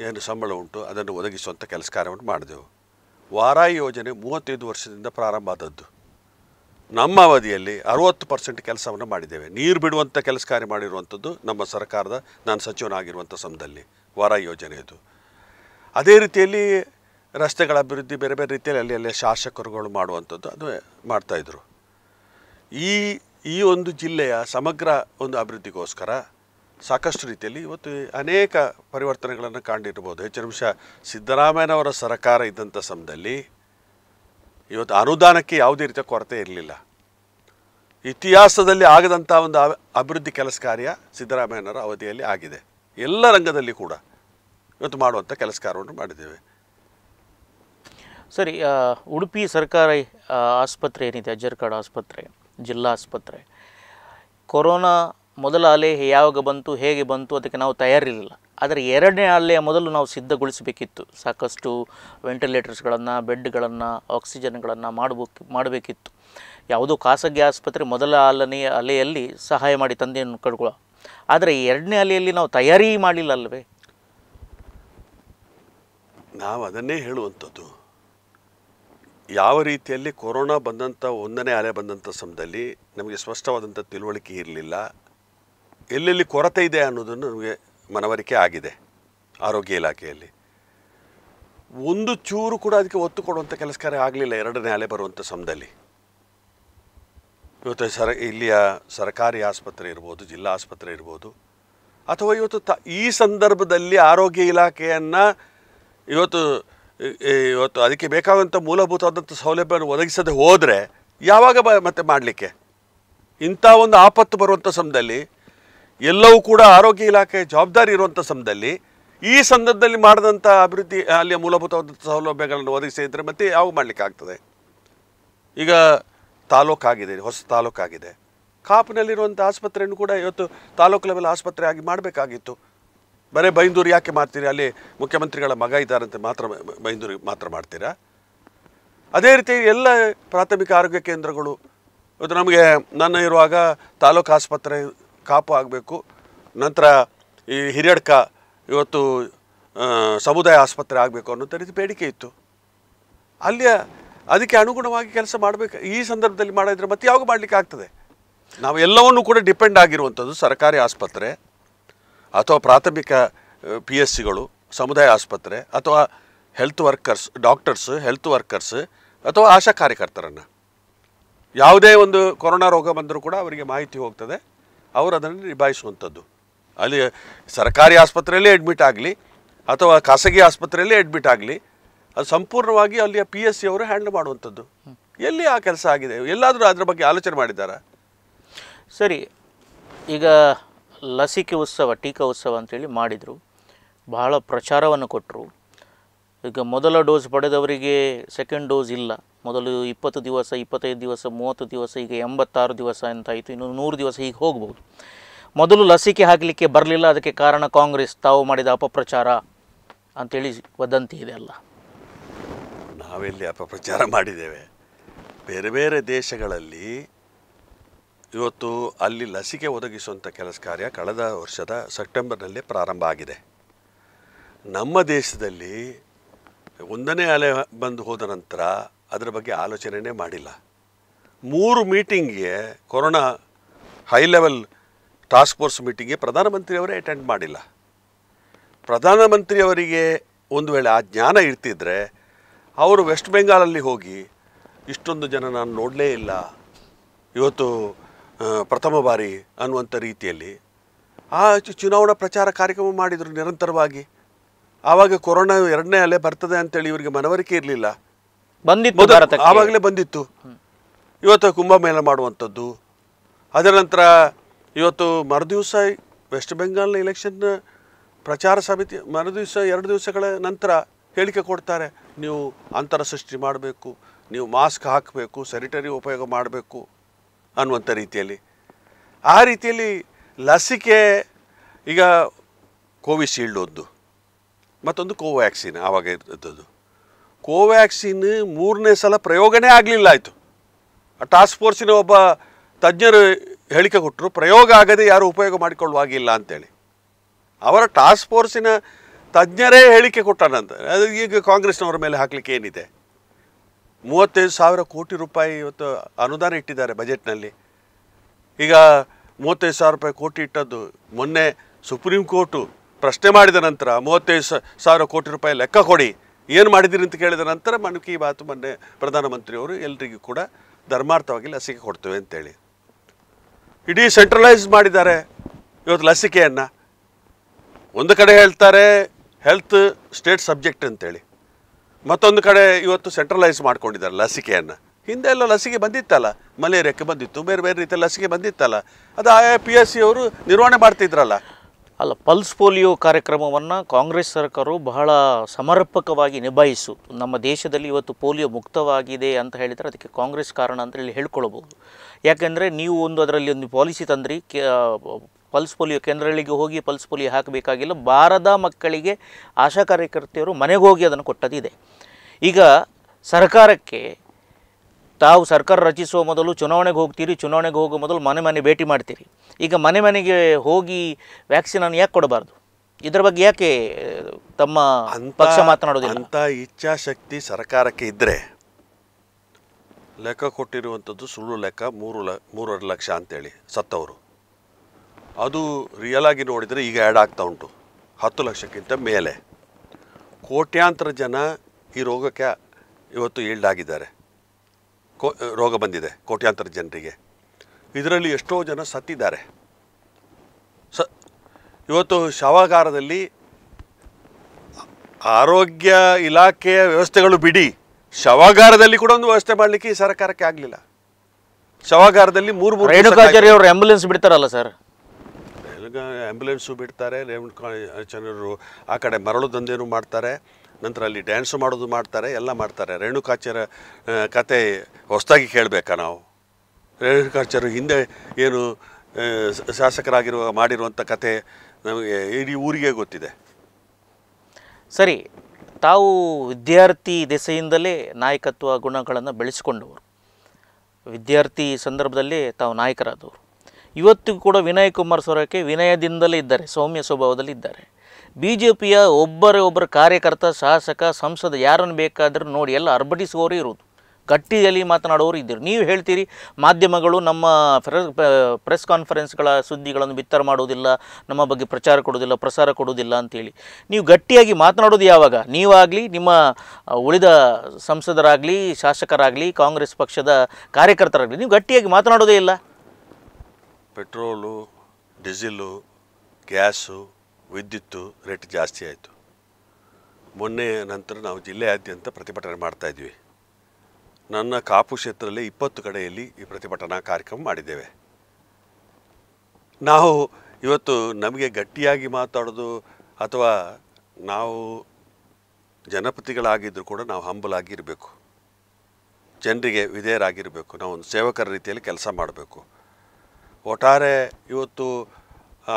ಏನು ಸಂಬಳ ಉಂಟು ಅದನ್ನು ಒದಗಿಸುವಂಥ ಕೆಲಸ ಕಾರ್ಯವನ್ನು ಮಾಡಿದೆವು ವಾರಾಯಿ ಯೋಜನೆ ಮೂವತ್ತೈದು ವರ್ಷದಿಂದ ಪ್ರಾರಂಭ ಆದದ್ದು ನಮ್ಮ ಅವಧಿಯಲ್ಲಿ ಅರುವತ್ತು ಪರ್ಸೆಂಟ್ ಕೆಲಸವನ್ನು ಮಾಡಿದ್ದೇವೆ ನೀರು ಬಿಡುವಂಥ ಕೆಲಸ ಕಾರ್ಯ ಮಾಡಿರುವಂಥದ್ದು ನಮ್ಮ ಸರ್ಕಾರದ ನಾನು ಸಚಿವನಾಗಿರುವಂಥ ಸಮಯದಲ್ಲಿ ವರ ಯೋಜನೆಯದು ಅದೇ ರೀತಿಯಲ್ಲಿ ರಸ್ತೆಗಳ ಅಭಿವೃದ್ಧಿ ಬೇರೆ ಬೇರೆ ರೀತಿಯಲ್ಲಿ ಅಲ್ಲಿ ಅಲ್ಲಿ ಶಾಸಕರುಗಳು ಮಾಡುವಂಥದ್ದು ಅದು ಮಾಡ್ತಾಯಿದ್ರು ಈ ಈ ಒಂದು ಜಿಲ್ಲೆಯ ಸಮಗ್ರ ಒಂದು ಅಭಿವೃದ್ಧಿಗೋಸ್ಕರ ಸಾಕಷ್ಟು ರೀತಿಯಲ್ಲಿ ಇವತ್ತು ಅನೇಕ ಪರಿವರ್ತನೆಗಳನ್ನು ಕಂಡಿರ್ಬೋದು ಹೆಚ್ಚಿನ ನಿಮಿಷ ಸಿದ್ದರಾಮಯ್ಯನವರ ಸರ್ಕಾರ ಇದ್ದಂಥ ಸಮಯದಲ್ಲಿ ಇವತ್ತು ಅನುದಾನಕ್ಕೆ ಯಾವುದೇ ರೀತಿಯ ಕೊರತೆ ಇರಲಿಲ್ಲ ಇತಿಹಾಸದಲ್ಲಿ ಆಗದಂಥ ಒಂದು ಅಭಿವೃದ್ಧಿ ಕೆಲಸ ಕಾರ್ಯ ಸಿದ್ದರಾಮಯ್ಯನವರ ಅವಧಿಯಲ್ಲಿ ಆಗಿದೆ ಎಲ್ಲ ರಂಗದಲ್ಲಿ ಕೂಡ ಇವತ್ತು ಮಾಡುವಂಥ ಕೆಲಸ ಕಾರ್ಯವನ್ನು ಮಾಡಿದ್ದೇವೆ ಸರಿ ಉಡುಪಿ ಸರ್ಕಾರಿ ಆಸ್ಪತ್ರೆ ಏನಿದೆ ಅಜರ್ಕಾಡ್ ಆಸ್ಪತ್ರೆ ಜಿಲ್ಲಾ ಆಸ್ಪತ್ರೆ ಕೊರೋನಾ ಮೊದಲ ಅಲೆ ಯಾವಾಗ ಬಂತು ಹೇಗೆ ಬಂತು ಅದಕ್ಕೆ ನಾವು ತಯಾರಿರಲಿಲ್ಲ ಆದರೆ ಎರಡನೇ ಅಲೆಯ ಮೊದಲು ನಾವು ಸಿದ್ಧಗೊಳಿಸಬೇಕಿತ್ತು ಸಾಕಷ್ಟು ವೆಂಟಿಲೇಟರ್ಸ್ಗಳನ್ನು ಬೆಡ್ಗಳನ್ನು ಆಕ್ಸಿಜನ್ಗಳನ್ನು ಮಾಡಬೇಕು ಮಾಡಬೇಕಿತ್ತು ಯಾವುದೋ ಖಾಸಗಿ ಆಸ್ಪತ್ರೆ ಮೊದಲ ಅಲನೆಯ ಅಲೆಯಲ್ಲಿ ಸಹಾಯ ಮಾಡಿ ತಂದೆಯನ್ನು ಕಡ್ಕೊಳ್ಳೋ ಆದರೆ ಎರಡನೇ ಅಲೆಯಲ್ಲಿ ನಾವು ತಯಾರಿ ಮಾಡಿಲ್ಲ ಅಲ್ವೇ ನಾವು ಅದನ್ನೇ ಹೇಳುವಂಥದ್ದು ಯಾವ ರೀತಿಯಲ್ಲಿ ಕೊರೋನಾ ಬಂದಂಥ ಒಂದನೇ ಅಲೆ ಬಂದಂಥ ಸಮಯದಲ್ಲಿ ನಮಗೆ ಸ್ಪಷ್ಟವಾದಂಥ ತಿಳುವಳಿಕೆ ಇರಲಿಲ್ಲ ಎಲ್ಲೆಲ್ಲಿ ಕೊರತೆ ಇದೆ ಅನ್ನೋದನ್ನು ನಮಗೆ ಮನವರಿಕೆ ಆಗಿದೆ ಆರೋಗ್ಯ ಇಲಾಖೆಯಲ್ಲಿ ಒಂದು ಚೂರು ಕೂಡ ಅದಕ್ಕೆ ಒತ್ತು ಕೊಡುವಂಥ ಕೆಲಸ ಕಾರ್ಯ ಆಗಲಿಲ್ಲ ಎರಡನೇ ಅಲೆ ಬರುವಂಥ ಸಮಯದಲ್ಲಿ ಇವತ್ತು ಸರ ಇಲ್ಲಿಯ ಸರ್ಕಾರಿ ಆಸ್ಪತ್ರೆ ಇರ್ಬೋದು ಜಿಲ್ಲಾ ಆಸ್ಪತ್ರೆ ಇರ್ಬೋದು ಅಥವಾ ಇವತ್ತು ತ ಈ ಸಂದರ್ಭದಲ್ಲಿ ಆರೋಗ್ಯ ಇಲಾಖೆಯನ್ನು ಇವತ್ತು ಇವತ್ತು ಅದಕ್ಕೆ ಬೇಕಾದಂಥ ಮೂಲಭೂತವಾದಂಥ ಸೌಲಭ್ಯವನ್ನು ಒದಗಿಸದೆ ಹೋದರೆ ಯಾವಾಗ ಬ ಮತ್ತೆ ಮಾಡಲಿಕ್ಕೆ ಇಂಥ ಒಂದು ಆಪತ್ತು ಬರುವಂಥ ಸಮಯದಲ್ಲಿ ಎಲ್ಲವೂ ಕೂಡ ಆರೋಗ್ಯ ಇಲಾಖೆ ಜವಾಬ್ದಾರಿ ಇರುವಂಥ ಸಮಯದಲ್ಲಿ ಈ ಸಂದರ್ಭದಲ್ಲಿ ಮಾಡಿದಂಥ ಅಭಿವೃದ್ಧಿ ಅಲ್ಲಿಯ ಮೂಲಭೂತವಾದಂಥ ಸೌಲಭ್ಯಗಳನ್ನು ಒದಗಿಸಿದ್ರೆ ಮತ್ತೆ ಯಾವ ಮಾಡಲಿಕ್ಕಾಗ್ತದೆ ಈಗ ತಾಲೂಕಾಗಿದೆ ಹೊಸ ತಾಲೂಕಾಗಿದೆ ಕಾಪುನಲ್ಲಿರುವಂಥ ಆಸ್ಪತ್ರೆಯನ್ನು ಕೂಡ ಇವತ್ತು ತಾಲೂಕು ಲೆವೆಲ್ ಆಸ್ಪತ್ರೆ ಆಗಿ ಮಾಡಬೇಕಾಗಿತ್ತು ಬರೀ ಬೈಂದೂರು ಯಾಕೆ ಮಾಡ್ತೀರಿ ಅಲ್ಲಿ ಮುಖ್ಯಮಂತ್ರಿಗಳ ಮಗ ಇದ್ದಾರಂತೆ ಮಾತ್ರ ಬೈಂದೂರಿಗೆ ಮಾತ್ರ ಮಾಡ್ತೀರಾ ಅದೇ ರೀತಿ ಎಲ್ಲ ಪ್ರಾಥಮಿಕ ಆರೋಗ್ಯ ಕೇಂದ್ರಗಳು ಇವತ್ತು ನಮಗೆ ನನ್ನ ಇರುವಾಗ ತಾಲೂಕು ಆಸ್ಪತ್ರೆ ಕಾಪು ಆಗಬೇಕು ನಂತರ ಈ ಹಿರಿಯಡ್ಕ ಇವತ್ತು ಸಮುದಾಯ ಆಸ್ಪತ್ರೆ ಆಗಬೇಕು ಅನ್ನೋಂಥ ರೀತಿ ಬೇಡಿಕೆ ಇತ್ತು ಅಲ್ಲಿಯ ಅದಕ್ಕೆ ಅನುಗುಣವಾಗಿ ಕೆಲಸ ಮಾಡಬೇಕು ಈ ಸಂದರ್ಭದಲ್ಲಿ ಮಾಡಿದರೆ ಮತ್ತೆ ಯಾವಾಗ ಮಾಡಲಿಕ್ಕೆ ಆಗ್ತದೆ ನಾವು ಎಲ್ಲವನ್ನೂ ಕೂಡ ಡಿಪೆಂಡ್ ಆಗಿರುವಂಥದ್ದು ಸರ್ಕಾರಿ ಆಸ್ಪತ್ರೆ ಅಥವಾ ಪ್ರಾಥಮಿಕ ಪಿ ಎಸ್ ಸಿಗಳು ಸಮುದಾಯ ಆಸ್ಪತ್ರೆ ಅಥವಾ health workers doctors health workers ಅಥವಾ ಆಶಾ ಕಾರ್ಯಕರ್ತರನ್ನು ಯಾವುದೇ ಒಂದು ಕೊರೋನಾ ರೋಗ ಬಂದರೂ ಕೂಡ ಅವರಿಗೆ ಮಾಹಿತಿ ಹೋಗ್ತದೆ ಅವರು ಅದನ್ನು ನಿಭಾಯಿಸುವಂಥದ್ದು ಅಲ್ಲಿ ಸರ್ಕಾರಿ ಆಸ್ಪತ್ರೆಯಲ್ಲೇ ಅಡ್ಮಿಟ್ ಆಗಲಿ ಅಥವಾ ಖಾಸಗಿ ಆಸ್ಪತ್ರೆಯಲ್ಲೇ ಅಡ್ಮಿಟ್ ಆಗಲಿ ಅದು ಸಂಪೂರ್ಣವಾಗಿ ಅಲ್ಲಿಯ ಪಿ ಎಸ್ ಸಿ ಅವರು ಹ್ಯಾಂಡಲ್ ಮಾಡುವಂಥದ್ದು ಎಲ್ಲಿ ಆ ಕೆಲಸ ಆಗಿದೆ ಎಲ್ಲಾದರೂ ಅದರ ಬಗ್ಗೆ ಆಲೋಚನೆ ಮಾಡಿದ್ದಾರಾ ಸರಿ ಈಗ ಲಸಿಕೆ ಉತ್ಸವ ಟೀಕಾ ಉತ್ಸವ ಅಂತೇಳಿ ಮಾಡಿದರು ಬಹಳ ಪ್ರಚಾರವನ್ನು ಕೊಟ್ಟರು ಈಗ ಮೊದಲ ಡೋಸ್ ಪಡೆದವರಿಗೆ ಸೆಕೆಂಡ್ ಡೋಸ್ ಇಲ್ಲ ಮೊದಲು ಇಪ್ಪತ್ತು ದಿವಸ ಇಪ್ಪತ್ತೈದು ದಿವಸ ಮೂವತ್ತು ದಿವಸ ಈಗ ಎಂಬತ್ತಾರು ದಿವಸ ಅಂತಾಯಿತು ಇನ್ನು ನೂರು ದಿವಸ ಹೀಗೆ ಹೋಗ್ಬೋದು ಮೊದಲು ಲಸಿಕೆ ಹಾಕಲಿಕ್ಕೆ ಬರಲಿಲ್ಲ ಅದಕ್ಕೆ ಕಾರಣ ಕಾಂಗ್ರೆಸ್ ತಾವು ಮಾಡಿದ ಅಪಪ್ರಚಾರ ಅಂತೇಳಿ ವದಂತಿ ಇದೆ ಅಲ್ಲ ನಾವೆಲ್ಲಿ ಅಪಪ್ರಚಾರ ಮಾಡಿದ್ದೇವೆ ಬೇರೆ ಬೇರೆ ದೇಶಗಳಲ್ಲಿ ಇವತ್ತು ಅಲ್ಲಿ ಲಸಿಕೆ ಒದಗಿಸುವಂಥ ಕೆಲಸ ಕಾರ್ಯ ಕಳೆದ ವರ್ಷದ ಸೆಪ್ಟೆಂಬರ್ನಲ್ಲಿ ಪ್ರಾರಂಭ ಆಗಿದೆ ನಮ್ಮ ದೇಶದಲ್ಲಿ ಒಂದನೇ ಅಲೆ ಬಂದು ಹೋದ ನಂತರ ಅದರ ಬಗ್ಗೆ ಆಲೋಚನೆಯೇ ಮಾಡಿಲ್ಲ ಮೂರು ಮೀಟಿಂಗ್ಗೆ corona high level task force ಮೀಟಿಂಗ್ಗೆ ಪ್ರಧಾನಮಂತ್ರಿಯವರೇ ಅಟೆಂಡ್ ಮಾಡಿಲ್ಲ ಪ್ರಧಾನಮಂತ್ರಿಯವರಿಗೆ ಒಂದು ವೇಳೆ ಆ ಜ್ಞಾನ ಇರ್ತಿದ್ದರೆ ಅವರು ವೆಸ್ಟ್ ಬೆಂಗಾಲಲ್ಲಿ ಹೋಗಿ ಇಷ್ಟೊಂದು ಜನ ನಾನು ನೋಡಲೇ ಇಲ್ಲ ಇವತ್ತು ಪ್ರಥಮ ಬಾರಿ ಅನ್ನುವಂಥ ರೀತಿಯಲ್ಲಿ ಆ ಚುನಾವಣಾ ಪ್ರಚಾರ ಕಾರ್ಯಕ್ರಮ ಮಾಡಿದರು ನಿರಂತರವಾಗಿ ಆವಾಗ ಕೊರೋನಾ ಎರಡನೇ ಅಲೆ ಬರ್ತದೆ ಅಂತೇಳಿ ಇವರಿಗೆ ಮನವರಿಕೆ ಇರಲಿಲ್ಲ ಬಂದಿತ್ತು ಆವಾಗಲೇ ಬಂದಿತ್ತು ಇವತ್ತು ಕುಂಭಮೇಳ ಮಾಡುವಂಥದ್ದು ಅದರ ನಂತರ ಇವತ್ತು ಮರುದಿವಸ ವೆಸ್ಟ್ ಬೆಂಗಾಲ್ನ ಎಲೆಕ್ಷನ್ನ ಪ್ರಚಾರ ಸಮಿತಿ ಮರುದಿವಸ ಎರಡು ದಿವಸಗಳ ನಂತರ ಹೇಳಿಕೆ ಕೊಡ್ತಾರೆ ನೀವು ಅಂತರ ಸೃಷ್ಟಿ ಮಾಡಬೇಕು ನೀವು ಮಾಸ್ಕ್ ಹಾಕಬೇಕು ಸ್ಯಾನಿಟರಿ ಉಪಯೋಗ ಮಾಡಬೇಕು ಅನ್ನುವಂಥ ರೀತಿಯಲ್ಲಿ ಆ ರೀತಿಯಲ್ಲಿ ಲಸಿಕೆ ಈಗ ಕೋವಿಶೀಲ್ಡ್ ಒಂದು ಮತ್ತೊಂದು ಕೋವ್ಯಾಕ್ಸಿನ್ ಆವಾಗ ಇದ್ದದ್ದು ಕೋವ್ಯಾಕ್ಸಿನ್ ಮೂರನೇ ಸಲ ಪ್ರಯೋಗನೇ ಆಗಲಿಲ್ಲ ಆಯಿತು ಆ ಟಾಸ್ಕ್ ಫೋರ್ಸಿನ ಒಬ್ಬ ತಜ್ಞರು ಹೇಳಿಕೆ ಕೊಟ್ಟರು ಪ್ರಯೋಗ ಆಗದೆ ಯಾರೂ ಉಪಯೋಗ ಮಾಡಿಕೊಳ್ಳುವಾಗಿಲ್ಲ ಅಂತೇಳಿ ಅವರ ಟಾಸ್ಕ್ ಫೋರ್ಸಿನ ತಜ್ಞರೇ ಹೇಳಿಕೆ ಕೊಟ್ಟಾನಂತ ಅದು ಈಗ ಕಾಂಗ್ರೆಸ್ನವರ ಮೇಲೆ ಹಾಕಲಿಕ್ಕೆ ಏನಿದೆ ಮೂವತ್ತೈದು ಸಾವಿರ ಕೋಟಿ ರೂಪಾಯಿ ಇವತ್ತು ಅನುದಾನ ಇಟ್ಟಿದ್ದಾರೆ ಬಜೆಟ್ನಲ್ಲಿ ಈಗ ಮೂವತ್ತೈದು ಸಾವಿರ ರೂಪಾಯಿ ಕೋಟಿ ಇಟ್ಟದ್ದು ಮೊನ್ನೆ ಸುಪ್ರೀಂ ಕೋರ್ಟು ಪ್ರಶ್ನೆ ಮಾಡಿದ ನಂತರ ಮೂವತ್ತೈದು ಸಾವಿರ ಕೋಟಿ ರೂಪಾಯಿ ಲೆಕ್ಕ ಕೊಡಿ ಏನು ಮಾಡಿದಿರಿ ಅಂತ ಕೇಳಿದ ನಂತರ ಮನ್ ಕಿ ಬಾತು ಮೊನ್ನೆ ಪ್ರಧಾನಮಂತ್ರಿಯವರು ಎಲ್ರಿಗೂ ಕೂಡ ಧರ್ಮಾರ್ಥವಾಗಿ ಲಸಿಕೆ ಕೊಡ್ತೇವೆ ಅಂತೇಳಿ ಇಡೀ ಸೆಂಟ್ರಲೈಸ್ ಮಾಡಿದ್ದಾರೆ ಇವತ್ತು ಲಸಿಕೆಯನ್ನು ಒಂದು ಕಡೆ ಹೇಳ್ತಾರೆ ಹೆಲ್ತ್ ಸ್ಟೇಟ್ ಸಬ್ಜೆಕ್ಟ್ ಅಂತೇಳಿ ಮತ್ತೊಂದು ಕಡೆ ಇವತ್ತು ಸೆಂಟ್ರಲೈಸ್ ಮಾಡ್ಕೊಂಡಿದ್ದಾರೆ ಲಸಿಕೆಯನ್ನು ಹಿಂದೆ ಎಲ್ಲ ಲಸಿಕೆ ಬಂದಿತ್ತಲ್ಲ ಮಲೇರಿಯಾಕ್ಕೆ ಬಂದಿತ್ತು ಬೇರೆ ಬೇರೆ ರೀತಿಯ ಲಸಿಕೆ ಬಂದಿತ್ತಲ್ಲ ಅದು ಆಯಾ ಪಿ ಎಸ್ ಸಿ ಅವರು ನಿರ್ವಹಣೆ ಮಾಡ್ತಿದ್ರಲ್ಲ ಅಲ್ಲ ಪಲ್ಸ್ ಪೋಲಿಯೋ ಕಾರ್ಯಕ್ರಮವನ್ನು ಕಾಂಗ್ರೆಸ್ ಸರ್ಕಾರವು ಬಹಳ ಸಮರ್ಪಕವಾಗಿ ನಿಭಾಯಿಸು ನಮ್ಮ ದೇಶದಲ್ಲಿ ಇವತ್ತು ಪೋಲಿಯೋ ಮುಕ್ತವಾಗಿದೆ ಅಂತ ಹೇಳಿದರೆ ಅದಕ್ಕೆ ಕಾಂಗ್ರೆಸ್ ಕಾರಣ ಅಂತ ಹೇಳಿ ಹೇಳ್ಕೊಳ್ಬೋದು ಯಾಕೆಂದರೆ ನೀವು ಒಂದು ಅದರಲ್ಲಿ ಒಂದು ಪಾಲಿಸಿ ತಂದ್ರಿ ಪಲ್ಸ್ ಪೋಲಿಯೋ ಕೇಂದ್ರಗಳಿಗೆ ಹೋಗಿ ಪಲ್ಸ್ ಪೋಲಿಯೋ ಹಾಕಬೇಕಾಗಿಲ್ಲ ಬಾರದ ಮಕ್ಕಳಿಗೆ ಆಶಾ ಕಾರ್ಯಕರ್ತೆಯರು ಮನೆಗೆ ಹೋಗಿ ಅದನ್ನು ಕೊಟ್ಟದಿದೆ ಈಗ ಸರ್ಕಾರಕ್ಕೆ ತಾವು ಸರ್ಕಾರ ರಚಿಸುವ ಮೊದಲು ಚುನಾವಣೆಗೆ ಹೋಗ್ತೀರಿ ಚುನಾವಣೆಗೆ ಹೋಗೋ ಮೊದಲು ಮನೆ ಮನೆ ಭೇಟಿ ಮಾಡ್ತೀರಿ ಈಗ ಮನೆ ಮನೆಗೆ ಹೋಗಿ ಅನ್ನು ಯಾಕೆ ಕೊಡಬಾರ್ದು ಇದ್ರ ಬಗ್ಗೆ ಯಾಕೆ ತಮ್ಮ ಪಕ್ಷ ಮಾತನಾಡೋದಿಲ್ಲ ಅಂತ ಇಚ್ಛಾಶಕ್ತಿ ಸರ್ಕಾರಕ್ಕೆ ಇದ್ದರೆ ಲೆಕ್ಕ ಕೊಟ್ಟಿರುವಂಥದ್ದು ಸುಳ್ಳು ಲೆಕ್ಕ ಮೂರು ಲ ಮೂರರ ಲಕ್ಷ ಅಂತೇಳಿ ಸತ್ತವರು ಅದು ರಿಯಲ್ ಆಗಿ ನೋಡಿದರೆ ಈಗ ಆ್ಯಡ್ ಆಗ್ತಾ ಉಂಟು ಹತ್ತು ಲಕ್ಷಕ್ಕಿಂತ ಮೇಲೆ ಕೋಟ್ಯಾಂತರ ಜನ ಈ ರೋಗಕ್ಕೆ ಇವತ್ತು ಈಲ್ಡ್ ಆಗಿದ್ದಾರೆ ರೋಗ ಬಂದಿದೆ ಕೋಟ್ಯಾಂತರ ಜನರಿಗೆ ಇದರಲ್ಲಿ ಎಷ್ಟೋ ಜನ ಸತ್ತಿದ್ದಾರೆ ಸ ಇವತ್ತು ಶವಾಗಾರದಲ್ಲಿ ಆರೋಗ್ಯ ಇಲಾಖೆಯ ವ್ಯವಸ್ಥೆಗಳು ಬಿಡಿ ಶವಾಗಾರದಲ್ಲಿ ಕೂಡ ಒಂದು ವ್ಯವಸ್ಥೆ ಮಾಡಲಿಕ್ಕೆ ಈ ಸರ್ಕಾರಕ್ಕೆ ಆಗಲಿಲ್ಲ ಶವಾಗಾರದಲ್ಲಿ ಮೂರು ಮೂರು ರೇಣುಕಾಚಾರ್ಯ ಅವರು ಆಂಬ್ಯುಲೆನ್ಸ್ ಬಿಡ್ತಾರಲ್ಲ ಸರ್ ಆ್ಯಂಬುಲೆನ್ಸು ಬಿಡ್ತಾರೆ ರೇಣುಕಾಚಾರ್ಯರು ಆ ಕಡೆ ಮರಳು ದಂಧೆನೂ ಮಾಡ್ತಾರೆ ನಂತರ ಅಲ್ಲಿ ಡ್ಯಾನ್ಸ್ ಮಾಡೋದು ಮಾಡ್ತಾರೆ ಎಲ್ಲ ಮಾಡ್ತಾರೆ ರೇಣುಕಾಚಾರ್ಯ ಕತೆ ಹೊಸದಾಗಿ ಕೇಳಬೇಕಾ ನಾವು ರೇಣುಕಾಚಾರ ಹಿಂದೆ ಏನು ಶಾಸಕರಾಗಿರುವ ಮಾಡಿರುವಂಥ ಕತೆ ನಮಗೆ ಇಡೀ ಊರಿಗೆ ಗೊತ್ತಿದೆ ಸರಿ ತಾವು ವಿದ್ಯಾರ್ಥಿ ದೆಸೆಯಿಂದಲೇ ನಾಯಕತ್ವ ಗುಣಗಳನ್ನು ಬೆಳೆಸಿಕೊಂಡವರು ವಿದ್ಯಾರ್ಥಿ ಸಂದರ್ಭದಲ್ಲಿ ತಾವು ನಾಯಕರಾದವರು ಇವತ್ತಿಗೂ ಕೂಡ ವಿನಯ್ ಕುಮಾರ್ ಸ್ವರಕ್ಕೆ ವಿನಯದಿಂದಲೇ ಇದ್ದಾರೆ ಸೌಮ್ಯ ಸ್ವಭಾವದಲ್ಲಿ ಇದ್ದಾರೆ ಬಿ ಜೆ ಪಿಯ ಒಬ್ಬರ ಒಬ್ಬರ ಕಾರ್ಯಕರ್ತ ಶಾಸಕ ಸಂಸದ ಯಾರನ್ನು ಬೇಕಾದರೂ ನೋಡಿ ಎಲ್ಲ ಅರ್ಭಟಿಸುವವರು ಇರೋದು ಗಟ್ಟಿಯಲ್ಲಿ ಮಾತನಾಡೋರು ಇದ್ದರು ನೀವು ಹೇಳ್ತೀರಿ ಮಾಧ್ಯಮಗಳು ನಮ್ಮ ಪ್ರೆಸ್ ಕಾನ್ಫರೆನ್ಸ್ಗಳ ಸುದ್ದಿಗಳನ್ನು ಬಿತ್ತರ ಮಾಡುವುದಿಲ್ಲ ನಮ್ಮ ಬಗ್ಗೆ ಪ್ರಚಾರ ಕೊಡೋದಿಲ್ಲ ಪ್ರಸಾರ ಕೊಡೋದಿಲ್ಲ ಅಂತೇಳಿ ನೀವು ಗಟ್ಟಿಯಾಗಿ ಮಾತನಾಡೋದು ಯಾವಾಗ ನೀವಾಗಲಿ ನಿಮ್ಮ ಉಳಿದ ಸಂಸದರಾಗಲಿ ಶಾಸಕರಾಗಲಿ ಕಾಂಗ್ರೆಸ್ ಪಕ್ಷದ ಕಾರ್ಯಕರ್ತರಾಗಲಿ ನೀವು ಗಟ್ಟಿಯಾಗಿ ಮಾತನಾಡೋದೇ ಇಲ್ಲ ಪೆಟ್ರೋಲು ಡೀಸೆಲು ಗ್ಯಾಸು ವಿದ್ಯುತ್ತು ರೇಟ್ ಜಾಸ್ತಿ ಆಯಿತು ಮೊನ್ನೆ ನಂತರ ನಾವು ಜಿಲ್ಲೆಯಾದ್ಯಂತ ಪ್ರತಿಭಟನೆ ಮಾಡ್ತಾಯಿದ್ವಿ ನನ್ನ ಕಾಪು ಕ್ಷೇತ್ರದಲ್ಲಿ ಇಪ್ಪತ್ತು ಕಡೆಯಲ್ಲಿ ಈ ಪ್ರತಿಭಟನಾ ಕಾರ್ಯಕ್ರಮ ಮಾಡಿದ್ದೇವೆ ನಾವು ಇವತ್ತು ನಮಗೆ ಗಟ್ಟಿಯಾಗಿ ಮಾತಾಡೋದು ಅಥವಾ ನಾವು ಜನಪತಿಗಳಾಗಿದ್ದರೂ ಕೂಡ ನಾವು ಹಂಬಲಾಗಿರಬೇಕು ಜನರಿಗೆ ವಿಧೇಯರಾಗಿರಬೇಕು ನಾವು ಒಂದು ಸೇವಕರ ರೀತಿಯಲ್ಲಿ ಕೆಲಸ ಮಾಡಬೇಕು ಒಟ್ಟಾರೆ ಇವತ್ತು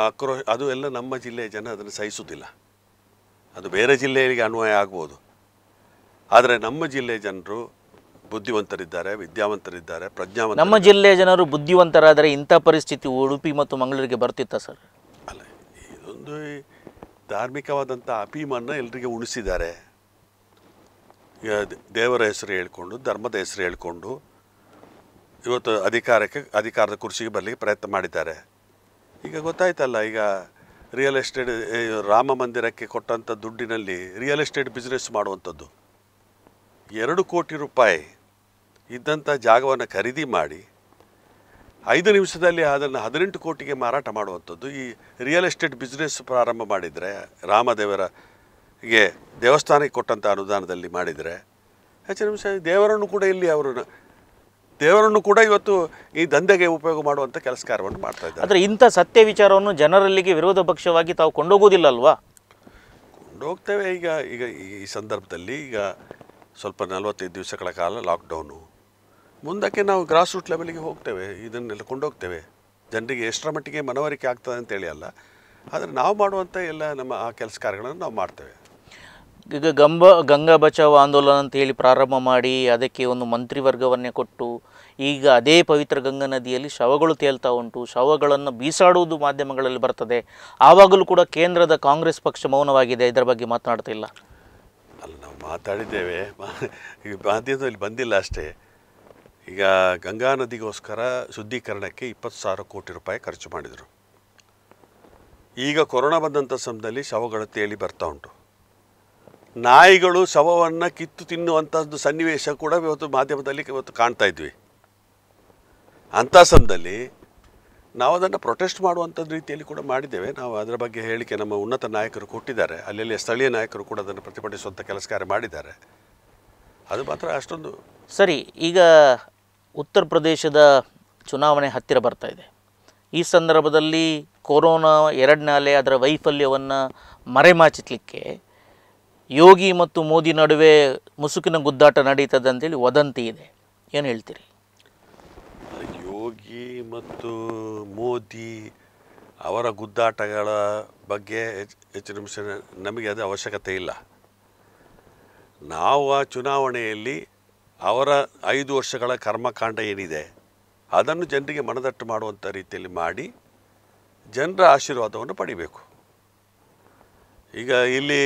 ಆಕ್ರೋಶ ಅದು ಎಲ್ಲ ನಮ್ಮ ಜಿಲ್ಲೆಯ ಜನ ಅದನ್ನು ಸಹಿಸುವುದಿಲ್ಲ ಅದು ಬೇರೆ ಜಿಲ್ಲೆಯರಿಗೆ ಅನ್ವಯ ಆಗ್ಬೋದು ಆದರೆ ನಮ್ಮ ಜಿಲ್ಲೆಯ ಜನರು ಬುದ್ಧಿವಂತರಿದ್ದಾರೆ ವಿದ್ಯಾವಂತರಿದ್ದಾರೆ ಪ್ರಜ್ಞಾವಂತ ನಮ್ಮ ಜಿಲ್ಲೆಯ ಜನರು ಬುದ್ಧಿವಂತರಾದರೆ ಇಂಥ ಪರಿಸ್ಥಿತಿ ಉಡುಪಿ ಮತ್ತು ಮಂಗಳೂರಿಗೆ ಬರ್ತಿತ್ತ ಸರ್ ಅಲ್ಲ ಇದೊಂದು ಧಾರ್ಮಿಕವಾದಂಥ ಅಭಿಮಾನ ಎಲ್ರಿಗೆ ಉಣಿಸಿದ್ದಾರೆ ದೇವರ ಹೆಸರು ಹೇಳ್ಕೊಂಡು ಧರ್ಮದ ಹೆಸರು ಹೇಳ್ಕೊಂಡು ಇವತ್ತು ಅಧಿಕಾರಕ್ಕೆ ಅಧಿಕಾರದ ಕುರ್ಚಿಗೆ ಬರಲಿಕ್ಕೆ ಪ್ರಯತ್ನ ಮಾಡಿದ್ದಾರೆ ಈಗ ಗೊತ್ತಾಯ್ತಲ್ಲ ಈಗ ರಿಯಲ್ ಎಸ್ಟೇಟ್ ರಾಮ ಮಂದಿರಕ್ಕೆ ಕೊಟ್ಟಂಥ ದುಡ್ಡಿನಲ್ಲಿ ರಿಯಲ್ ಎಸ್ಟೇಟ್ ಬಿಸ್ನೆಸ್ ಮಾಡುವಂಥದ್ದು ಎರಡು ಕೋಟಿ ರೂಪಾಯಿ ಇದ್ದಂಥ ಜಾಗವನ್ನು ಖರೀದಿ ಮಾಡಿ ಐದು ನಿಮಿಷದಲ್ಲಿ ಅದನ್ನು ಹದಿನೆಂಟು ಕೋಟಿಗೆ ಮಾರಾಟ ಮಾಡುವಂಥದ್ದು ಈ ರಿಯಲ್ ಎಸ್ಟೇಟ್ ಬಿಸ್ನೆಸ್ ಪ್ರಾರಂಭ ಮಾಡಿದರೆ ರಾಮದೇವರಿಗೆ ದೇವಸ್ಥಾನಕ್ಕೆ ಕೊಟ್ಟಂಥ ಅನುದಾನದಲ್ಲಿ ಮಾಡಿದರೆ ಹೆಚ್ಚಿನ ನಿಮಿಷ ದೇವರನ್ನು ಕೂಡ ಇಲ್ಲಿ ಅವರು ದೇವರನ್ನು ಕೂಡ ಇವತ್ತು ಈ ದಂಧೆಗೆ ಉಪಯೋಗ ಮಾಡುವಂಥ ಕೆಲಸ ಕಾರ್ಯವನ್ನು ಮಾಡ್ತಾ ಇದ್ದಾರೆ ಆದರೆ ಇಂಥ ಸತ್ಯ ವಿಚಾರವನ್ನು ಜನರಲ್ಲಿಗೆ ವಿರೋಧ ಪಕ್ಷವಾಗಿ ತಾವು ಕೊಂಡೋಗೋದಿಲ್ಲ ಅಲ್ವಾ ಕೊಂಡೋಗ್ತೇವೆ ಈಗ ಈಗ ಈ ಸಂದರ್ಭದಲ್ಲಿ ಈಗ ಸ್ವಲ್ಪ ನಲವತ್ತೈದು ದಿವಸಗಳ ಕಾಲ ಲಾಕ್ಡೌನು ಮುಂದಕ್ಕೆ ನಾವು ಗ್ರಾಸ್ ರೂಟ್ ಲೆವೆಲಿಗೆ ಹೋಗ್ತೇವೆ ಇದನ್ನೆಲ್ಲ ಕೊಂಡೋಗ್ತೇವೆ ಜನರಿಗೆ ಎಷ್ಟರ ಮಟ್ಟಿಗೆ ಮನವರಿಕೆ ಆಗ್ತದೆ ಅಂತೇಳಿ ಅಲ್ಲ ಆದರೆ ನಾವು ಮಾಡುವಂಥ ಎಲ್ಲ ನಮ್ಮ ಆ ಕೆಲಸ ಕಾರ್ಯಗಳನ್ನು ನಾವು ಮಾಡ್ತೇವೆ ಈಗ ಗಂಬ ಗಂಗಾ ಬಚಾವ್ ಆಂದೋಲನ ಅಂತ ಹೇಳಿ ಪ್ರಾರಂಭ ಮಾಡಿ ಅದಕ್ಕೆ ಒಂದು ವರ್ಗವನ್ನೇ ಕೊಟ್ಟು ಈಗ ಅದೇ ಪವಿತ್ರ ಗಂಗಾ ನದಿಯಲ್ಲಿ ಶವಗಳು ತೇಲ್ತಾ ಉಂಟು ಶವಗಳನ್ನು ಬೀಸಾಡುವುದು ಮಾಧ್ಯಮಗಳಲ್ಲಿ ಬರ್ತದೆ ಆವಾಗಲೂ ಕೂಡ ಕೇಂದ್ರದ ಕಾಂಗ್ರೆಸ್ ಪಕ್ಷ ಮೌನವಾಗಿದೆ ಇದರ ಬಗ್ಗೆ ಮಾತನಾಡ್ತಿಲ್ಲ ಅಲ್ಲ ನಾವು ಮಾತಾಡಿದ್ದೇವೆ ಮಾಧ್ಯಮದಲ್ಲಿ ಬಂದಿಲ್ಲ ಅಷ್ಟೇ ಈಗ ಗಂಗಾ ನದಿಗೋಸ್ಕರ ಶುದ್ಧೀಕರಣಕ್ಕೆ ಇಪ್ಪತ್ತು ಸಾವಿರ ಕೋಟಿ ರೂಪಾಯಿ ಖರ್ಚು ಮಾಡಿದರು ಈಗ ಕೊರೋನಾ ಬಂದಂಥ ಸಮಯದಲ್ಲಿ ಶವಗಳು ತೇಲಿ ಬರ್ತಾ ಉಂಟು ನಾಯಿಗಳು ಶವವನ್ನು ಕಿತ್ತು ತಿನ್ನುವಂಥದ್ದು ಸನ್ನಿವೇಶ ಕೂಡ ಇವತ್ತು ಮಾಧ್ಯಮದಲ್ಲಿ ಇವತ್ತು ಕಾಣ್ತಾ ಇದ್ವಿ ಅಂಥ ಸಮಯದಲ್ಲಿ ನಾವು ಅದನ್ನು ಪ್ರೊಟೆಸ್ಟ್ ಮಾಡುವಂಥದ್ದು ರೀತಿಯಲ್ಲಿ ಕೂಡ ಮಾಡಿದ್ದೇವೆ ನಾವು ಅದರ ಬಗ್ಗೆ ಹೇಳಿಕೆ ನಮ್ಮ ಉನ್ನತ ನಾಯಕರು ಕೊಟ್ಟಿದ್ದಾರೆ ಅಲ್ಲೆಲ್ಲಿ ಸ್ಥಳೀಯ ನಾಯಕರು ಕೂಡ ಅದನ್ನು ಪ್ರತಿಭಟಿಸುವಂಥ ಕೆಲಸ ಕಾರ್ಯ ಮಾಡಿದ್ದಾರೆ ಅದು ಮಾತ್ರ ಅಷ್ಟೊಂದು ಸರಿ ಈಗ ಉತ್ತರ ಪ್ರದೇಶದ ಚುನಾವಣೆ ಹತ್ತಿರ ಬರ್ತಾ ಇದೆ ಈ ಸಂದರ್ಭದಲ್ಲಿ ಕೊರೋನಾ ಎರಡನೇ ಅಲೆ ಅದರ ವೈಫಲ್ಯವನ್ನು ಮರೆಮಾಚಿಸಲಿಕ್ಕೆ ಯೋಗಿ ಮತ್ತು ಮೋದಿ ನಡುವೆ ಮುಸುಕಿನ ಗುದ್ದಾಟ ನಡೀತದೆ ಅಂತೇಳಿ ವದಂತಿ ಇದೆ ಏನು ಹೇಳ್ತೀರಿ ಯೋಗಿ ಮತ್ತು ಮೋದಿ ಅವರ ಗುದ್ದಾಟಗಳ ಬಗ್ಗೆ ಹೆಚ್ಚು ನಿಮಿಷ ನಮಗೆ ಅದು ಅವಶ್ಯಕತೆ ಇಲ್ಲ ನಾವು ಆ ಚುನಾವಣೆಯಲ್ಲಿ ಅವರ ಐದು ವರ್ಷಗಳ ಕರ್ಮಕಾಂಡ ಏನಿದೆ ಅದನ್ನು ಜನರಿಗೆ ಮನದಟ್ಟು ಮಾಡುವಂಥ ರೀತಿಯಲ್ಲಿ ಮಾಡಿ ಜನರ ಆಶೀರ್ವಾದವನ್ನು ಪಡಿಬೇಕು ಈಗ ಇಲ್ಲಿ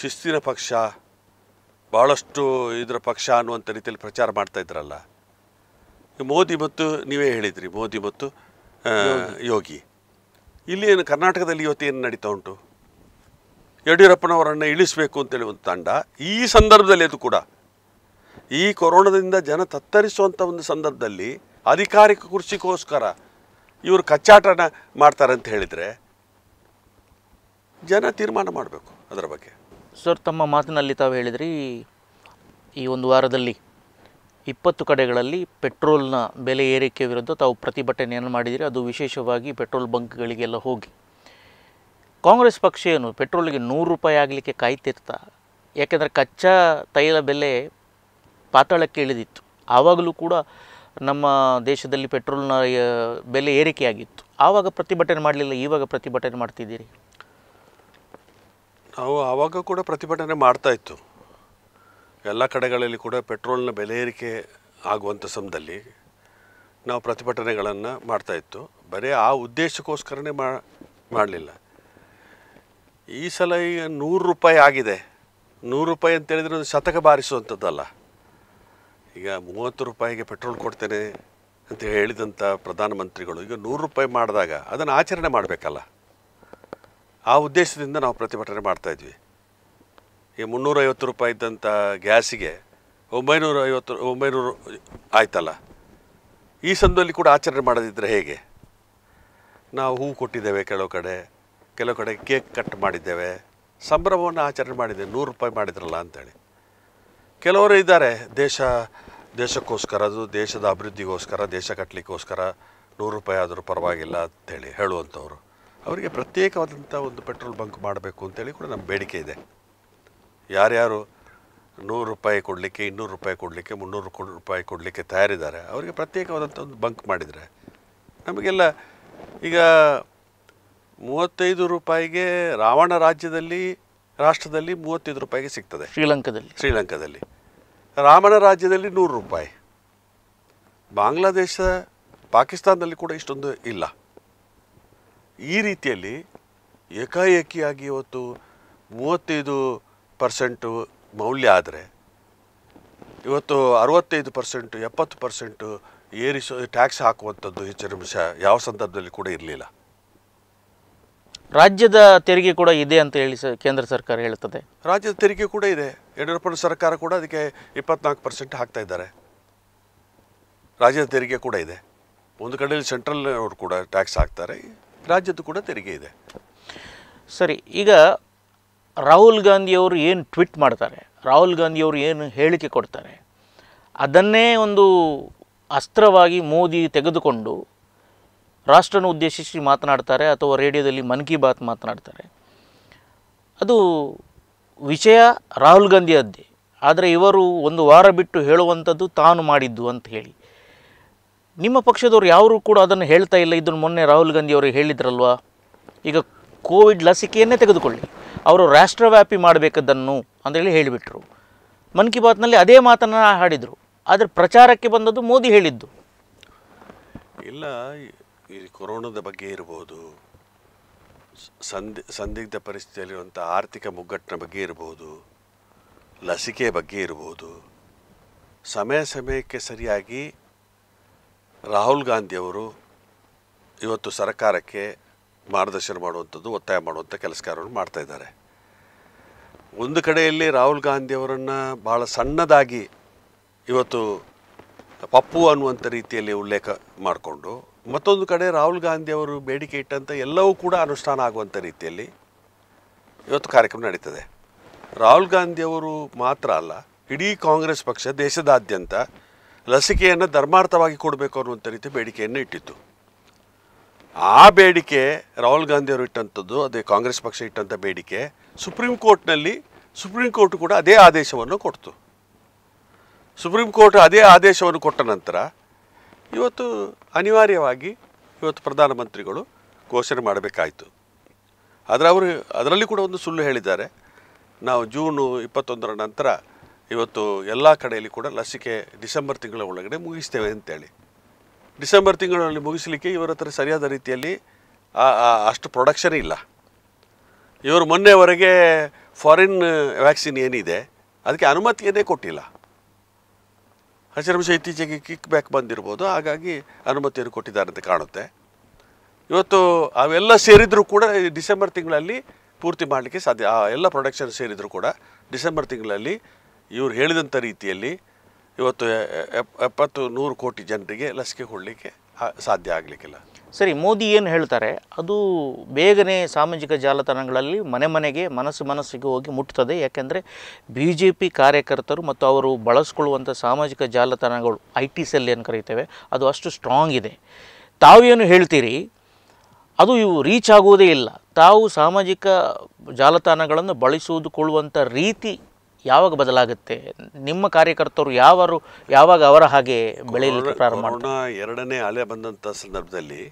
ಶಿಸ್ತಿನ ಪಕ್ಷ ಭಾಳಷ್ಟು ಇದರ ಪಕ್ಷ ಅನ್ನುವಂಥ ರೀತಿಯಲ್ಲಿ ಪ್ರಚಾರ ಮಾಡ್ತಾ ಇದ್ರಲ್ಲ ಮೋದಿ ಮತ್ತು ನೀವೇ ಹೇಳಿದ್ರಿ ಮೋದಿ ಮತ್ತು ಯೋಗಿ ಇಲ್ಲಿ ಏನು ಕರ್ನಾಟಕದಲ್ಲಿ ಇವತ್ತು ಏನು ನಡೀತಾ ಉಂಟು ಯಡಿಯೂರಪ್ಪನವರನ್ನು ಇಳಿಸಬೇಕು ಅಂತೇಳಿ ಒಂದು ತಂಡ ಈ ಸಂದರ್ಭದಲ್ಲಿ ಅದು ಕೂಡ ಈ ಕೊರೋನಾದಿಂದ ಜನ ತತ್ತರಿಸುವಂಥ ಒಂದು ಸಂದರ್ಭದಲ್ಲಿ ಅಧಿಕಾರಿಕ ಕುರ್ಚಿಗೋಸ್ಕರ ಇವರು ಕಚ್ಚಾಟನ ಮಾಡ್ತಾರೆ ಅಂತ ಹೇಳಿದರೆ ಜನ ತೀರ್ಮಾನ ಮಾಡಬೇಕು ಅದರ ಬಗ್ಗೆ ಸರ್ ತಮ್ಮ ಮಾತಿನಲ್ಲಿ ತಾವು ಹೇಳಿದ್ರಿ ಈ ಒಂದು ವಾರದಲ್ಲಿ ಇಪ್ಪತ್ತು ಕಡೆಗಳಲ್ಲಿ ಪೆಟ್ರೋಲ್ನ ಬೆಲೆ ಏರಿಕೆ ವಿರುದ್ಧ ತಾವು ಪ್ರತಿಭಟನೆಯನ್ನು ಮಾಡಿದಿರಿ ಅದು ವಿಶೇಷವಾಗಿ ಪೆಟ್ರೋಲ್ ಬಂಕ್ಗಳಿಗೆಲ್ಲ ಹೋಗಿ ಕಾಂಗ್ರೆಸ್ ಪಕ್ಷ ಏನು ಪೆಟ್ರೋಲಿಗೆ ನೂರು ರೂಪಾಯಿ ಆಗಲಿಕ್ಕೆ ಕಾಯ್ತಿರ್ತಾ ಯಾಕೆಂದರೆ ಕಚ್ಚಾ ತೈಲ ಬೆಲೆ ಪಾತಾಳಕ್ಕೆ ಇಳಿದಿತ್ತು ಆವಾಗಲೂ ಕೂಡ ನಮ್ಮ ದೇಶದಲ್ಲಿ ಪೆಟ್ರೋಲ್ನ ಬೆಲೆ ಏರಿಕೆಯಾಗಿತ್ತು ಆವಾಗ ಪ್ರತಿಭಟನೆ ಮಾಡಲಿಲ್ಲ ಇವಾಗ ಪ್ರತಿಭಟನೆ ಮಾಡ್ತಿದ್ದೀರಿ ನಾವು ಆವಾಗ ಕೂಡ ಪ್ರತಿಭಟನೆ ಮಾಡ್ತಾ ಇತ್ತು ಎಲ್ಲ ಕಡೆಗಳಲ್ಲಿ ಕೂಡ ಪೆಟ್ರೋಲ್ನ ಬೆಲೆ ಏರಿಕೆ ಆಗುವಂಥ ಸಮಯದಲ್ಲಿ ನಾವು ಪ್ರತಿಭಟನೆಗಳನ್ನು ಮಾಡ್ತಾಯಿತ್ತು ಬರೀ ಆ ಉದ್ದೇಶಕ್ಕೋಸ್ಕರನೇ ಮಾಡಲಿಲ್ಲ ಈ ಸಲ ಈಗ ನೂರು ರೂಪಾಯಿ ಆಗಿದೆ ನೂರು ರೂಪಾಯಿ ಅಂತೇಳಿದರೆ ಒಂದು ಶತಕ ಬಾರಿಸುವಂಥದ್ದಲ್ಲ ಈಗ ಮೂವತ್ತು ರೂಪಾಯಿಗೆ ಪೆಟ್ರೋಲ್ ಕೊಡ್ತೇನೆ ಅಂತ ಹೇಳಿದಂಥ ಪ್ರಧಾನಮಂತ್ರಿಗಳು ಈಗ ನೂರು ರೂಪಾಯಿ ಮಾಡಿದಾಗ ಅದನ್ನು ಆಚರಣೆ ಮಾಡಬೇಕಲ್ಲ ಆ ಉದ್ದೇಶದಿಂದ ನಾವು ಪ್ರತಿಭಟನೆ ಮಾಡ್ತಾಯಿದ್ವಿ ಈ ಮುನ್ನೂರೈವತ್ತು ರೂಪಾಯಿ ಇದ್ದಂಥ ಗ್ಯಾಸಿಗೆ ಒಂಬೈನೂರ ಐವತ್ತು ಒಂಬೈನೂರು ಆಯ್ತಲ್ಲ ಈ ಸಂದರ್ಭದಲ್ಲಿ ಕೂಡ ಆಚರಣೆ ಮಾಡದಿದ್ದರೆ ಹೇಗೆ ನಾವು ಹೂ ಕೊಟ್ಟಿದ್ದೇವೆ ಕೆಲವು ಕಡೆ ಕೆಲವು ಕಡೆ ಕೇಕ್ ಕಟ್ ಮಾಡಿದ್ದೇವೆ ಸಂಭ್ರಮವನ್ನು ಆಚರಣೆ ಮಾಡಿದ್ದೇವೆ ನೂರು ರೂಪಾಯಿ ಮಾಡಿದ್ರಲ್ಲ ಅಂತೇಳಿ ಕೆಲವರು ಇದ್ದಾರೆ ದೇಶ ದೇಶಕ್ಕೋಸ್ಕರ ಅದು ದೇಶದ ಅಭಿವೃದ್ಧಿಗೋಸ್ಕರ ದೇಶ ಕಟ್ಟಲಿಕ್ಕೋಸ್ಕರ ನೂರು ರೂಪಾಯಿ ಆದರೂ ಪರವಾಗಿಲ್ಲ ಅಂತೇಳಿ ಹೇಳುವಂಥವ್ರು ಅವರಿಗೆ ಪ್ರತ್ಯೇಕವಾದಂಥ ಒಂದು ಪೆಟ್ರೋಲ್ ಬಂಕ್ ಮಾಡಬೇಕು ಅಂತೇಳಿ ಕೂಡ ನಮ್ಮ ಬೇಡಿಕೆ ಇದೆ ಯಾರ್ಯಾರು ನೂರು ರೂಪಾಯಿ ಕೊಡಲಿಕ್ಕೆ ಇನ್ನೂರು ರೂಪಾಯಿ ಕೊಡಲಿಕ್ಕೆ ಮುನ್ನೂರು ರೂಪಾಯಿ ಕೊಡಲಿಕ್ಕೆ ತಯಾರಿದ್ದಾರೆ ಅವರಿಗೆ ಪ್ರತ್ಯೇಕವಾದಂಥ ಒಂದು ಬಂಕ್ ಮಾಡಿದರೆ ನಮಗೆಲ್ಲ ಈಗ ಮೂವತ್ತೈದು ರೂಪಾಯಿಗೆ ರಾವಣ ರಾಜ್ಯದಲ್ಲಿ ರಾಷ್ಟ್ರದಲ್ಲಿ ಮೂವತ್ತೈದು ರೂಪಾಯಿಗೆ ಸಿಗ್ತದೆ ಶ್ರೀಲಂಕಾದಲ್ಲಿ ಶ್ರೀಲಂಕಾದಲ್ಲಿ ರಾವಣ ರಾಜ್ಯದಲ್ಲಿ ನೂರು ರೂಪಾಯಿ ಬಾಂಗ್ಲಾದೇಶ ಪಾಕಿಸ್ತಾನದಲ್ಲಿ ಕೂಡ ಇಷ್ಟೊಂದು ಇಲ್ಲ ಈ ರೀತಿಯಲ್ಲಿ ಏಕಾಏಕಿಯಾಗಿ ಇವತ್ತು ಮೂವತ್ತೈದು ಪರ್ಸೆಂಟು ಮೌಲ್ಯ ಆದರೆ ಇವತ್ತು ಅರವತ್ತೈದು ಪರ್ಸೆಂಟು ಎಪ್ಪತ್ತು ಪರ್ಸೆಂಟು ಏರಿಸೋ ಟ್ಯಾಕ್ಸ್ ಹಾಕುವಂಥದ್ದು ಹೆಚ್ಚಿನ ವಿಷಯ ಯಾವ ಸಂದರ್ಭದಲ್ಲಿ ಕೂಡ ಇರಲಿಲ್ಲ ರಾಜ್ಯದ ತೆರಿಗೆ ಕೂಡ ಇದೆ ಅಂತ ಹೇಳಿ ಸ ಕೇಂದ್ರ ಸರ್ಕಾರ ಹೇಳುತ್ತದೆ ರಾಜ್ಯದ ತೆರಿಗೆ ಕೂಡ ಇದೆ ಯಡಿಯೂರಪ್ಪ ಸರ್ಕಾರ ಕೂಡ ಅದಕ್ಕೆ ಇಪ್ಪತ್ನಾಲ್ಕು ಪರ್ಸೆಂಟ್ ಹಾಕ್ತಾ ಇದ್ದಾರೆ ರಾಜ್ಯದ ತೆರಿಗೆ ಕೂಡ ಇದೆ ಒಂದು ಕಡೆಯಲ್ಲಿ ಅವರು ಕೂಡ ಟ್ಯಾಕ್ಸ್ ಹಾಕ್ತಾರೆ ರಾಜ್ಯದ್ದು ಕೂಡ ತೆರಿಗೆ ಇದೆ ಸರಿ ಈಗ ರಾಹುಲ್ ಗಾಂಧಿಯವರು ಏನು ಟ್ವಿಟ್ ಮಾಡ್ತಾರೆ ರಾಹುಲ್ ಗಾಂಧಿಯವರು ಏನು ಹೇಳಿಕೆ ಕೊಡ್ತಾರೆ ಅದನ್ನೇ ಒಂದು ಅಸ್ತ್ರವಾಗಿ ಮೋದಿ ತೆಗೆದುಕೊಂಡು ರಾಷ್ಟ್ರನ ಉದ್ದೇಶಿಸಿ ಮಾತನಾಡ್ತಾರೆ ಅಥವಾ ರೇಡಿಯೋದಲ್ಲಿ ಮನ್ ಕಿ ಬಾತ್ ಮಾತನಾಡ್ತಾರೆ ಅದು ವಿಷಯ ರಾಹುಲ್ ಗಾಂಧಿಯದ್ದೇ ಆದರೆ ಇವರು ಒಂದು ವಾರ ಬಿಟ್ಟು ಹೇಳುವಂಥದ್ದು ತಾನು ಮಾಡಿದ್ದು ಅಂತ ಹೇಳಿ ನಿಮ್ಮ ಪಕ್ಷದವರು ಯಾರು ಕೂಡ ಅದನ್ನು ಹೇಳ್ತಾ ಇಲ್ಲ ಇದನ್ನು ಮೊನ್ನೆ ರಾಹುಲ್ ಗಾಂಧಿ ಅವರು ಹೇಳಿದ್ರಲ್ವಾ ಈಗ ಕೋವಿಡ್ ಲಸಿಕೆಯನ್ನೇ ತೆಗೆದುಕೊಳ್ಳಿ ಅವರು ರಾಷ್ಟ್ರವ್ಯಾಪಿ ಮಾಡಬೇಕದನ್ನು ಅಂತೇಳಿ ಹೇಳಿಬಿಟ್ರು ಮನ್ ಕಿ ಬಾತ್ನಲ್ಲಿ ಅದೇ ಮಾತನ್ನು ಹಾಡಿದರು ಆದರೆ ಪ್ರಚಾರಕ್ಕೆ ಬಂದದ್ದು ಮೋದಿ ಹೇಳಿದ್ದು ಇಲ್ಲ ಈ ಕೊರೋನಾದ ಬಗ್ಗೆ ಇರ್ಬೋದು ಸಂದಿ ಸಂದಿಗ್ಧ ಪರಿಸ್ಥಿತಿಯಲ್ಲಿರುವಂಥ ಆರ್ಥಿಕ ಮುಗ್ಗಟ್ಟಿನ ಬಗ್ಗೆ ಇರ್ಬೋದು ಲಸಿಕೆ ಬಗ್ಗೆ ಇರ್ಬೋದು ಸಮಯ ಸಮಯಕ್ಕೆ ಸರಿಯಾಗಿ ರಾಹುಲ್ ಗಾಂಧಿಯವರು ಇವತ್ತು ಸರ್ಕಾರಕ್ಕೆ ಮಾರ್ಗದರ್ಶನ ಮಾಡುವಂಥದ್ದು ಒತ್ತಾಯ ಮಾಡುವಂಥ ಕೆಲಸ ಕಾರ್ಯವನ್ನು ಇದ್ದಾರೆ ಒಂದು ಕಡೆಯಲ್ಲಿ ರಾಹುಲ್ ಗಾಂಧಿಯವರನ್ನು ಭಾಳ ಸಣ್ಣದಾಗಿ ಇವತ್ತು ಪಪ್ಪು ಅನ್ನುವಂಥ ರೀತಿಯಲ್ಲಿ ಉಲ್ಲೇಖ ಮಾಡಿಕೊಂಡು ಮತ್ತೊಂದು ಕಡೆ ರಾಹುಲ್ ಗಾಂಧಿಯವರು ಬೇಡಿಕೆ ಇಟ್ಟಂಥ ಎಲ್ಲವೂ ಕೂಡ ಅನುಷ್ಠಾನ ಆಗುವಂಥ ರೀತಿಯಲ್ಲಿ ಇವತ್ತು ಕಾರ್ಯಕ್ರಮ ನಡೀತದೆ ರಾಹುಲ್ ಗಾಂಧಿಯವರು ಮಾತ್ರ ಅಲ್ಲ ಇಡೀ ಕಾಂಗ್ರೆಸ್ ಪಕ್ಷ ದೇಶದಾದ್ಯಂತ ಲಸಿಕೆಯನ್ನು ಧರ್ಮಾರ್ಥವಾಗಿ ಕೊಡಬೇಕು ಅನ್ನುವಂಥ ರೀತಿ ಬೇಡಿಕೆಯನ್ನು ಇಟ್ಟಿತ್ತು ಆ ಬೇಡಿಕೆ ರಾಹುಲ್ ಗಾಂಧಿಯವರು ಇಟ್ಟಂಥದ್ದು ಅದೇ ಕಾಂಗ್ರೆಸ್ ಪಕ್ಷ ಇಟ್ಟಂಥ ಬೇಡಿಕೆ ಸುಪ್ರೀಂ ಕೋರ್ಟ್ನಲ್ಲಿ ಸುಪ್ರೀಂ ಕೋರ್ಟ್ ಕೂಡ ಅದೇ ಆದೇಶವನ್ನು ಕೊಡ್ತು ಸುಪ್ರೀಂ ಕೋರ್ಟ್ ಅದೇ ಆದೇಶವನ್ನು ಕೊಟ್ಟ ನಂತರ ಇವತ್ತು ಅನಿವಾರ್ಯವಾಗಿ ಇವತ್ತು ಪ್ರಧಾನಮಂತ್ರಿಗಳು ಘೋಷಣೆ ಮಾಡಬೇಕಾಯಿತು ಆದರೆ ಅವರು ಅದರಲ್ಲಿ ಕೂಡ ಒಂದು ಸುಳ್ಳು ಹೇಳಿದ್ದಾರೆ ನಾವು ಜೂನು ಇಪ್ಪತ್ತೊಂದರ ನಂತರ ಇವತ್ತು ಎಲ್ಲ ಕಡೆಯಲ್ಲಿ ಕೂಡ ಲಸಿಕೆ ಡಿಸೆಂಬರ್ ತಿಂಗಳ ಒಳಗಡೆ ಮುಗಿಸ್ತೇವೆ ಅಂತೇಳಿ ಡಿಸೆಂಬರ್ ತಿಂಗಳಲ್ಲಿ ಮುಗಿಸಲಿಕ್ಕೆ ಇವರ ಹತ್ರ ಸರಿಯಾದ ರೀತಿಯಲ್ಲಿ ಅಷ್ಟು ಪ್ರೊಡಕ್ಷನ್ ಇಲ್ಲ ಇವರು ಮೊನ್ನೆವರೆಗೆ ಫಾರಿನ್ ವ್ಯಾಕ್ಸಿನ್ ಏನಿದೆ ಅದಕ್ಕೆ ಅನುಮತಿಯನ್ನೇ ಕೊಟ್ಟಿಲ್ಲ ಹಸಿರಂಶ ಇತ್ತೀಚೆಗೆ ಕಿಕ್ ಬ್ಯಾಕ್ ಬಂದಿರ್ಬೋದು ಹಾಗಾಗಿ ಅನುಮತಿಯನ್ನು ಕೊಟ್ಟಿದ್ದಾರೆ ಅಂತ ಕಾಣುತ್ತೆ ಇವತ್ತು ಅವೆಲ್ಲ ಸೇರಿದರೂ ಕೂಡ ಡಿಸೆಂಬರ್ ತಿಂಗಳಲ್ಲಿ ಪೂರ್ತಿ ಮಾಡಲಿಕ್ಕೆ ಸಾಧ್ಯ ಆ ಎಲ್ಲ ಪ್ರೊಡಕ್ಷನ್ ಸೇರಿದರೂ ಕೂಡ ಡಿಸೆಂಬರ್ ತಿಂಗಳಲ್ಲಿ ಇವರು ಹೇಳಿದಂಥ ರೀತಿಯಲ್ಲಿ ಇವತ್ತು ಎಪ್ಪತ್ತು ನೂರು ಕೋಟಿ ಜನರಿಗೆ ಲಸಿಕೆ ಕೊಡಲಿಕ್ಕೆ ಸಾಧ್ಯ ಆಗಲಿಕ್ಕಿಲ್ಲ ಸರಿ ಮೋದಿ ಏನು ಹೇಳ್ತಾರೆ ಅದು ಬೇಗನೆ ಸಾಮಾಜಿಕ ಜಾಲತಾಣಗಳಲ್ಲಿ ಮನೆ ಮನೆಗೆ ಮನಸ್ಸು ಮನಸ್ಸಿಗೆ ಹೋಗಿ ಮುಟ್ತದೆ ಯಾಕೆಂದರೆ ಬಿ ಜೆ ಪಿ ಕಾರ್ಯಕರ್ತರು ಮತ್ತು ಅವರು ಬಳಸ್ಕೊಳ್ಳುವಂಥ ಸಾಮಾಜಿಕ ಜಾಲತಾಣಗಳು ಐ ಟಿ ಸೆಲ್ ಏನು ಕರೀತೇವೆ ಅದು ಅಷ್ಟು ಸ್ಟ್ರಾಂಗ್ ಇದೆ ತಾವೇನು ಹೇಳ್ತೀರಿ ಅದು ಇವು ರೀಚ್ ಆಗುವುದೇ ಇಲ್ಲ ತಾವು ಸಾಮಾಜಿಕ ಜಾಲತಾಣಗಳನ್ನು ಬಳಸುವುದು ಕೊಳ್ಳುವಂಥ ರೀತಿ ಯಾವಾಗ ಬದಲಾಗುತ್ತೆ ನಿಮ್ಮ ಕಾರ್ಯಕರ್ತರು ಯಾವರು ಯಾವಾಗ ಅವರ ಹಾಗೆ ಬೆಳೆಯಲು ಪ್ರಾರಂಭ ಮಾಡೋಣ ಎರಡನೇ ಅಲೆ ಬಂದಂಥ ಸಂದರ್ಭದಲ್ಲಿ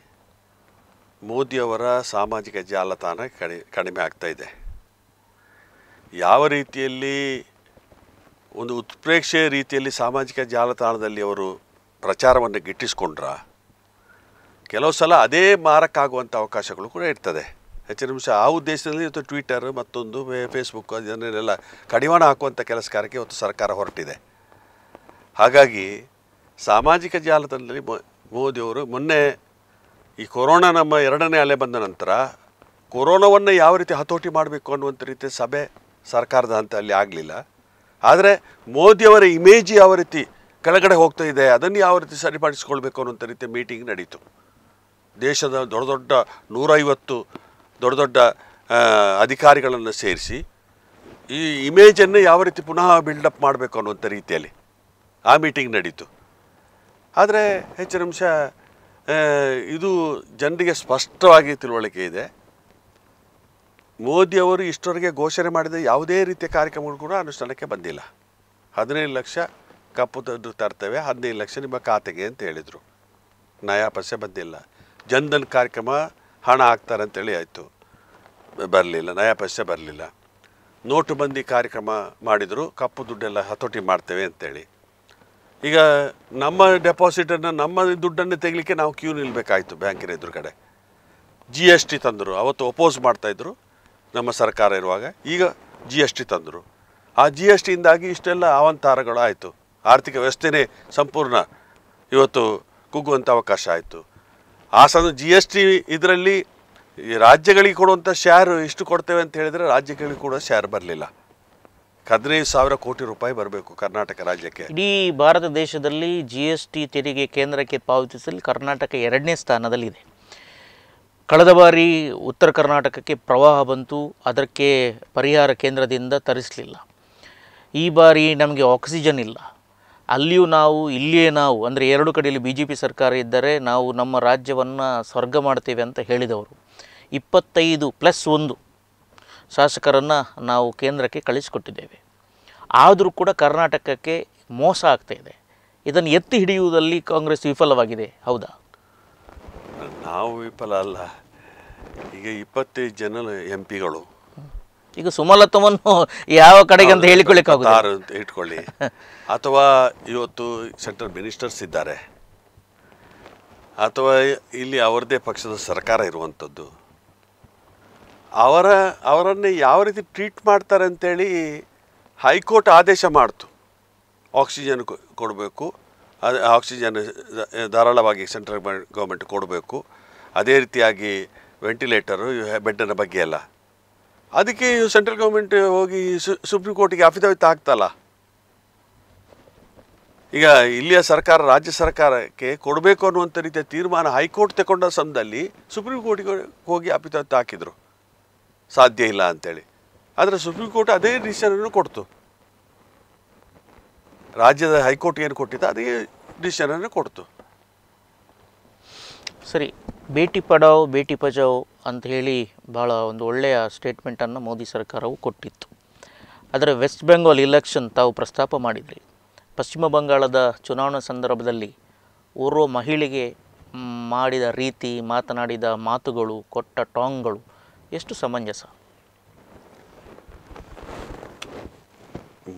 ಮೋದಿಯವರ ಸಾಮಾಜಿಕ ಜಾಲತಾಣ ಕಡಿ ಕಡಿಮೆ ಆಗ್ತಾ ಇದೆ ಯಾವ ರೀತಿಯಲ್ಲಿ ಒಂದು ಉತ್ಪ್ರೇಕ್ಷೆಯ ರೀತಿಯಲ್ಲಿ ಸಾಮಾಜಿಕ ಜಾಲತಾಣದಲ್ಲಿ ಅವರು ಪ್ರಚಾರವನ್ನು ಗಿಟ್ಟಿಸ್ಕೊಂಡ್ರ ಕೆಲವು ಸಲ ಅದೇ ಮಾರಕ್ಕಾಗುವಂಥ ಅವಕಾಶಗಳು ಕೂಡ ಇರ್ತದೆ ಹೆಚ್ಚಿನ ಅಂಶ ಆ ಉದ್ದೇಶದಲ್ಲಿ ಇವತ್ತು ಟ್ವಿಟರ್ ಮತ್ತೊಂದು ಫೇಸ್ಬುಕ್ ಅದನ್ನೆಲ್ಲ ಕಡಿವಾಣ ಹಾಕುವಂಥ ಕೆಲಸಕಾರಕ್ಕೆ ಇವತ್ತು ಸರ್ಕಾರ ಹೊರಟಿದೆ ಹಾಗಾಗಿ ಸಾಮಾಜಿಕ ಜಾಲತಾಣದಲ್ಲಿ ಮೋದಿಯವರು ಮೊನ್ನೆ ಈ ಕೊರೋನಾ ನಮ್ಮ ಎರಡನೇ ಅಲೆ ಬಂದ ನಂತರ ಕೊರೋನಾವನ್ನು ಯಾವ ರೀತಿ ಹತೋಟಿ ಮಾಡಬೇಕು ಅನ್ನುವಂಥ ರೀತಿ ಸಭೆ ಸರ್ಕಾರದ ಅಂತ ಅಲ್ಲಿ ಆಗಲಿಲ್ಲ ಆದರೆ ಮೋದಿಯವರ ಇಮೇಜ್ ಯಾವ ರೀತಿ ಕೆಳಗಡೆ ಹೋಗ್ತಾ ಇದೆ ಅದನ್ನು ಯಾವ ರೀತಿ ಸರಿಪಡಿಸ್ಕೊಳ್ಬೇಕು ಅನ್ನುವಂಥ ರೀತಿ ಮೀಟಿಂಗ್ ನಡೀತು ದೇಶದ ದೊಡ್ಡ ದೊಡ್ಡ ನೂರೈವತ್ತು ದೊಡ್ಡ ದೊಡ್ಡ ಅಧಿಕಾರಿಗಳನ್ನು ಸೇರಿಸಿ ಈ ಇಮೇಜನ್ನು ಯಾವ ರೀತಿ ಪುನಃ ಬಿಲ್ಡಪ್ ಮಾಡಬೇಕು ಅನ್ನುವಂಥ ರೀತಿಯಲ್ಲಿ ಆ ಮೀಟಿಂಗ್ ನಡೀತು ಆದರೆ ಹೆಚ್ಚಿನ ಅಂಶ ಇದು ಜನರಿಗೆ ಸ್ಪಷ್ಟವಾಗಿ ತಿಳುವಳಿಕೆ ಇದೆ ಮೋದಿಯವರು ಇಷ್ಟವರೆಗೆ ಘೋಷಣೆ ಮಾಡಿದ ಯಾವುದೇ ರೀತಿಯ ಕಾರ್ಯಕ್ರಮಗಳು ಕೂಡ ಅನುಷ್ಠಾನಕ್ಕೆ ಬಂದಿಲ್ಲ ಹದಿನೈದು ಲಕ್ಷ ಕಪ್ಪು ದುಡ್ಡು ತರ್ತೇವೆ ಹದಿನೈದು ಲಕ್ಷ ನಿಮ್ಮ ಖಾತೆಗೆ ಅಂತ ಹೇಳಿದರು ನಯಾಪಸೆ ಬಂದಿಲ್ಲ ಜನ್ಧನ್ ಕಾರ್ಯಕ್ರಮ ಹಣ ಹಾಕ್ತಾರೆ ಅಂತೇಳಿ ಆಯಿತು ಬರಲಿಲ್ಲ ನಯಾ ಬರಲಿಲ್ಲ ನೋಟು ಬಂದಿ ಕಾರ್ಯಕ್ರಮ ಮಾಡಿದರು ಕಪ್ಪು ದುಡ್ಡೆಲ್ಲ ಹತೋಟಿ ಮಾಡ್ತೇವೆ ಅಂತೇಳಿ ಈಗ ನಮ್ಮ ಡೆಪಾಸಿಟನ್ನು ನಮ್ಮ ದುಡ್ಡನ್ನು ತೆಗಲಿಕ್ಕೆ ನಾವು ಕ್ಯೂ ನಿಲ್ಲಬೇಕಾಯಿತು ಬ್ಯಾಂಕಿನ ಎದುರುಗಡೆ ಜಿ ಎಸ್ ಟಿ ತಂದರು ಅವತ್ತು ಒಪೋಸ್ ಮಾಡ್ತಾಯಿದ್ರು ನಮ್ಮ ಸರ್ಕಾರ ಇರುವಾಗ ಈಗ ಜಿ ಎಸ್ ಟಿ ತಂದರು ಆ ಜಿ ಎಸ್ ಟಿಯಿಂದಾಗಿ ಇಷ್ಟೆಲ್ಲ ಅವಂತಾರಗಳು ಆಯಿತು ಆರ್ಥಿಕ ವ್ಯವಸ್ಥೆನೇ ಸಂಪೂರ್ಣ ಇವತ್ತು ಕುಗ್ಗುವಂಥ ಅವಕಾಶ ಆಯಿತು ಆ ಸದ ಜಿ ಎಸ್ ಟಿ ಇದರಲ್ಲಿ ರಾಜ್ಯಗಳಿಗೆ ಕೊಡುವಂಥ ಶೇರ್ ಎಷ್ಟು ಕೊಡ್ತೇವೆ ಅಂತ ಹೇಳಿದರೆ ರಾಜ್ಯಗಳಿಗೆ ಕೂಡ ಶೇರ್ ಬರಲಿಲ್ಲ ಹದಿನೈದು ಸಾವಿರ ಕೋಟಿ ರೂಪಾಯಿ ಬರಬೇಕು ಕರ್ನಾಟಕ ರಾಜ್ಯಕ್ಕೆ ಇಡೀ ಭಾರತ ದೇಶದಲ್ಲಿ ಜಿ ಎಸ್ ಟಿ ತೆರಿಗೆ ಕೇಂದ್ರಕ್ಕೆ ಪಾವತಿಸಲು ಕರ್ನಾಟಕ ಎರಡನೇ ಸ್ಥಾನದಲ್ಲಿದೆ ಕಳೆದ ಬಾರಿ ಉತ್ತರ ಕರ್ನಾಟಕಕ್ಕೆ ಪ್ರವಾಹ ಬಂತು ಅದಕ್ಕೆ ಪರಿಹಾರ ಕೇಂದ್ರದಿಂದ ತರಿಸಲಿಲ್ಲ ಈ ಬಾರಿ ನಮಗೆ ಆಕ್ಸಿಜನ್ ಇಲ್ಲ ಅಲ್ಲಿಯೂ ನಾವು ಇಲ್ಲಿಯೇ ನಾವು ಅಂದರೆ ಎರಡು ಕಡೆಯಲ್ಲಿ ಬಿ ಜೆ ಪಿ ಸರ್ಕಾರ ಇದ್ದರೆ ನಾವು ನಮ್ಮ ರಾಜ್ಯವನ್ನು ಸ್ವರ್ಗ ಮಾಡ್ತೇವೆ ಅಂತ ಹೇಳಿದವರು ಇಪ್ಪತ್ತೈದು ಪ್ಲಸ್ ಒಂದು ಶಾಸಕರನ್ನು ನಾವು ಕೇಂದ್ರಕ್ಕೆ ಕಳಿಸಿಕೊಟ್ಟಿದ್ದೇವೆ ಆದರೂ ಕೂಡ ಕರ್ನಾಟಕಕ್ಕೆ ಮೋಸ ಆಗ್ತಾಯಿದೆ ಇದನ್ನು ಎತ್ತಿ ಹಿಡಿಯುವುದರಲ್ಲಿ ಕಾಂಗ್ರೆಸ್ ವಿಫಲವಾಗಿದೆ ಹೌದಾ ನಾವು ವಿಫಲ ಅಲ್ಲ ಈಗ ಇಪ್ಪತ್ತೈದು ಜನ ಎಂ ಪಿಗಳು ಈಗ ಸುಮಲತವನ್ನು ಯಾವ ಕಡೆಗೆ ಅಂತ ಹೇಳಿಕೊಳ್ಳಿಕ್ಕಾಗುತ್ತೆ ಅಂತ ಇಟ್ಕೊಳ್ಳಿ <laughs> ಅಥವಾ ಇವತ್ತು ಸೆಂಟ್ರಲ್ ಮಿನಿಸ್ಟರ್ಸ್ ಇದ್ದಾರೆ ಅಥವಾ ಇಲ್ಲಿ ಅವರದೇ ಪಕ್ಷದ ಸರ್ಕಾರ ಇರುವಂಥದ್ದು ಅವರ ಅವರನ್ನೇ ಯಾವ ರೀತಿ ಟ್ರೀಟ್ ಮಾಡ್ತಾರೆ ಅಂತೇಳಿ ಹೈಕೋರ್ಟ್ ಆದೇಶ ಮಾಡ್ತು ಆಕ್ಸಿಜನ್ ಕೊಡಬೇಕು ಅದು ಆಕ್ಸಿಜನ್ ಧಾರಾಳವಾಗಿ ಸೆಂಟ್ರಲ್ ಗೌರ್ಮೆಂಟ್ ಕೊಡಬೇಕು ಅದೇ ರೀತಿಯಾಗಿ ವೆಂಟಿಲೇಟರು ಬೆಡ್ಡನ ಬಗ್ಗೆ ಎಲ್ಲ ಅದಕ್ಕೆ ಸೆಂಟ್ರಲ್ ಗೌರ್ಮೆಂಟ್ ಹೋಗಿ ಸುಪ್ರೀಂ ಕೋರ್ಟಿಗೆ ಅಫಿಡವಿಟ್ ಆಗ್ತಲ್ಲ ಈಗ ಇಲ್ಲಿಯ ಸರ್ಕಾರ ರಾಜ್ಯ ಸರ್ಕಾರಕ್ಕೆ ಕೊಡಬೇಕು ಅನ್ನುವಂಥ ರೀತಿಯ ತೀರ್ಮಾನ ಹೈಕೋರ್ಟ್ ತಗೊಂಡ ಸಮಯದಲ್ಲಿ ಸುಪ್ರೀಂ ಕೋರ್ಟಿಗೆ ಹೋಗಿ ಅಫಿಡವಿಟ್ ಹಾಕಿದರು ಸಾಧ್ಯ ಇಲ್ಲ ಅಂತೇಳಿ ಆದರೆ ಸುಪ್ರೀಂ ಕೋರ್ಟ್ ಅದೇ ಡಿಸಿಷನನ್ನು ಕೊಡ್ತು ರಾಜ್ಯದ ಹೈಕೋರ್ಟ್ ಏನು ಕೊಟ್ಟಿದ್ದ ಅದೇ ಡಿಸಿಷನನ್ನು ಕೊಡ್ತು ಸರಿ ಬೇಟಿ ಪಡಾವ್ ಬೇಟಿ ಪಜಾವ್ ಅಂತ ಹೇಳಿ ಭಾಳ ಒಂದು ಒಳ್ಳೆಯ ಸ್ಟೇಟ್ಮೆಂಟನ್ನು ಮೋದಿ ಸರ್ಕಾರವು ಕೊಟ್ಟಿತ್ತು ಆದರೆ ವೆಸ್ಟ್ ಬೆಂಗಾಲ್ ಇಲೆಕ್ಷನ್ ತಾವು ಪ್ರಸ್ತಾಪ ಮಾಡಿದ್ರಿ ಪಶ್ಚಿಮ ಬಂಗಾಳದ ಚುನಾವಣಾ ಸಂದರ್ಭದಲ್ಲಿ ಓರ್ವ ಮಹಿಳೆಗೆ ಮಾಡಿದ ರೀತಿ ಮಾತನಾಡಿದ ಮಾತುಗಳು ಕೊಟ್ಟ ಟಾಂಗ್ಗಳು ಎಷ್ಟು ಸಮಂಜಸ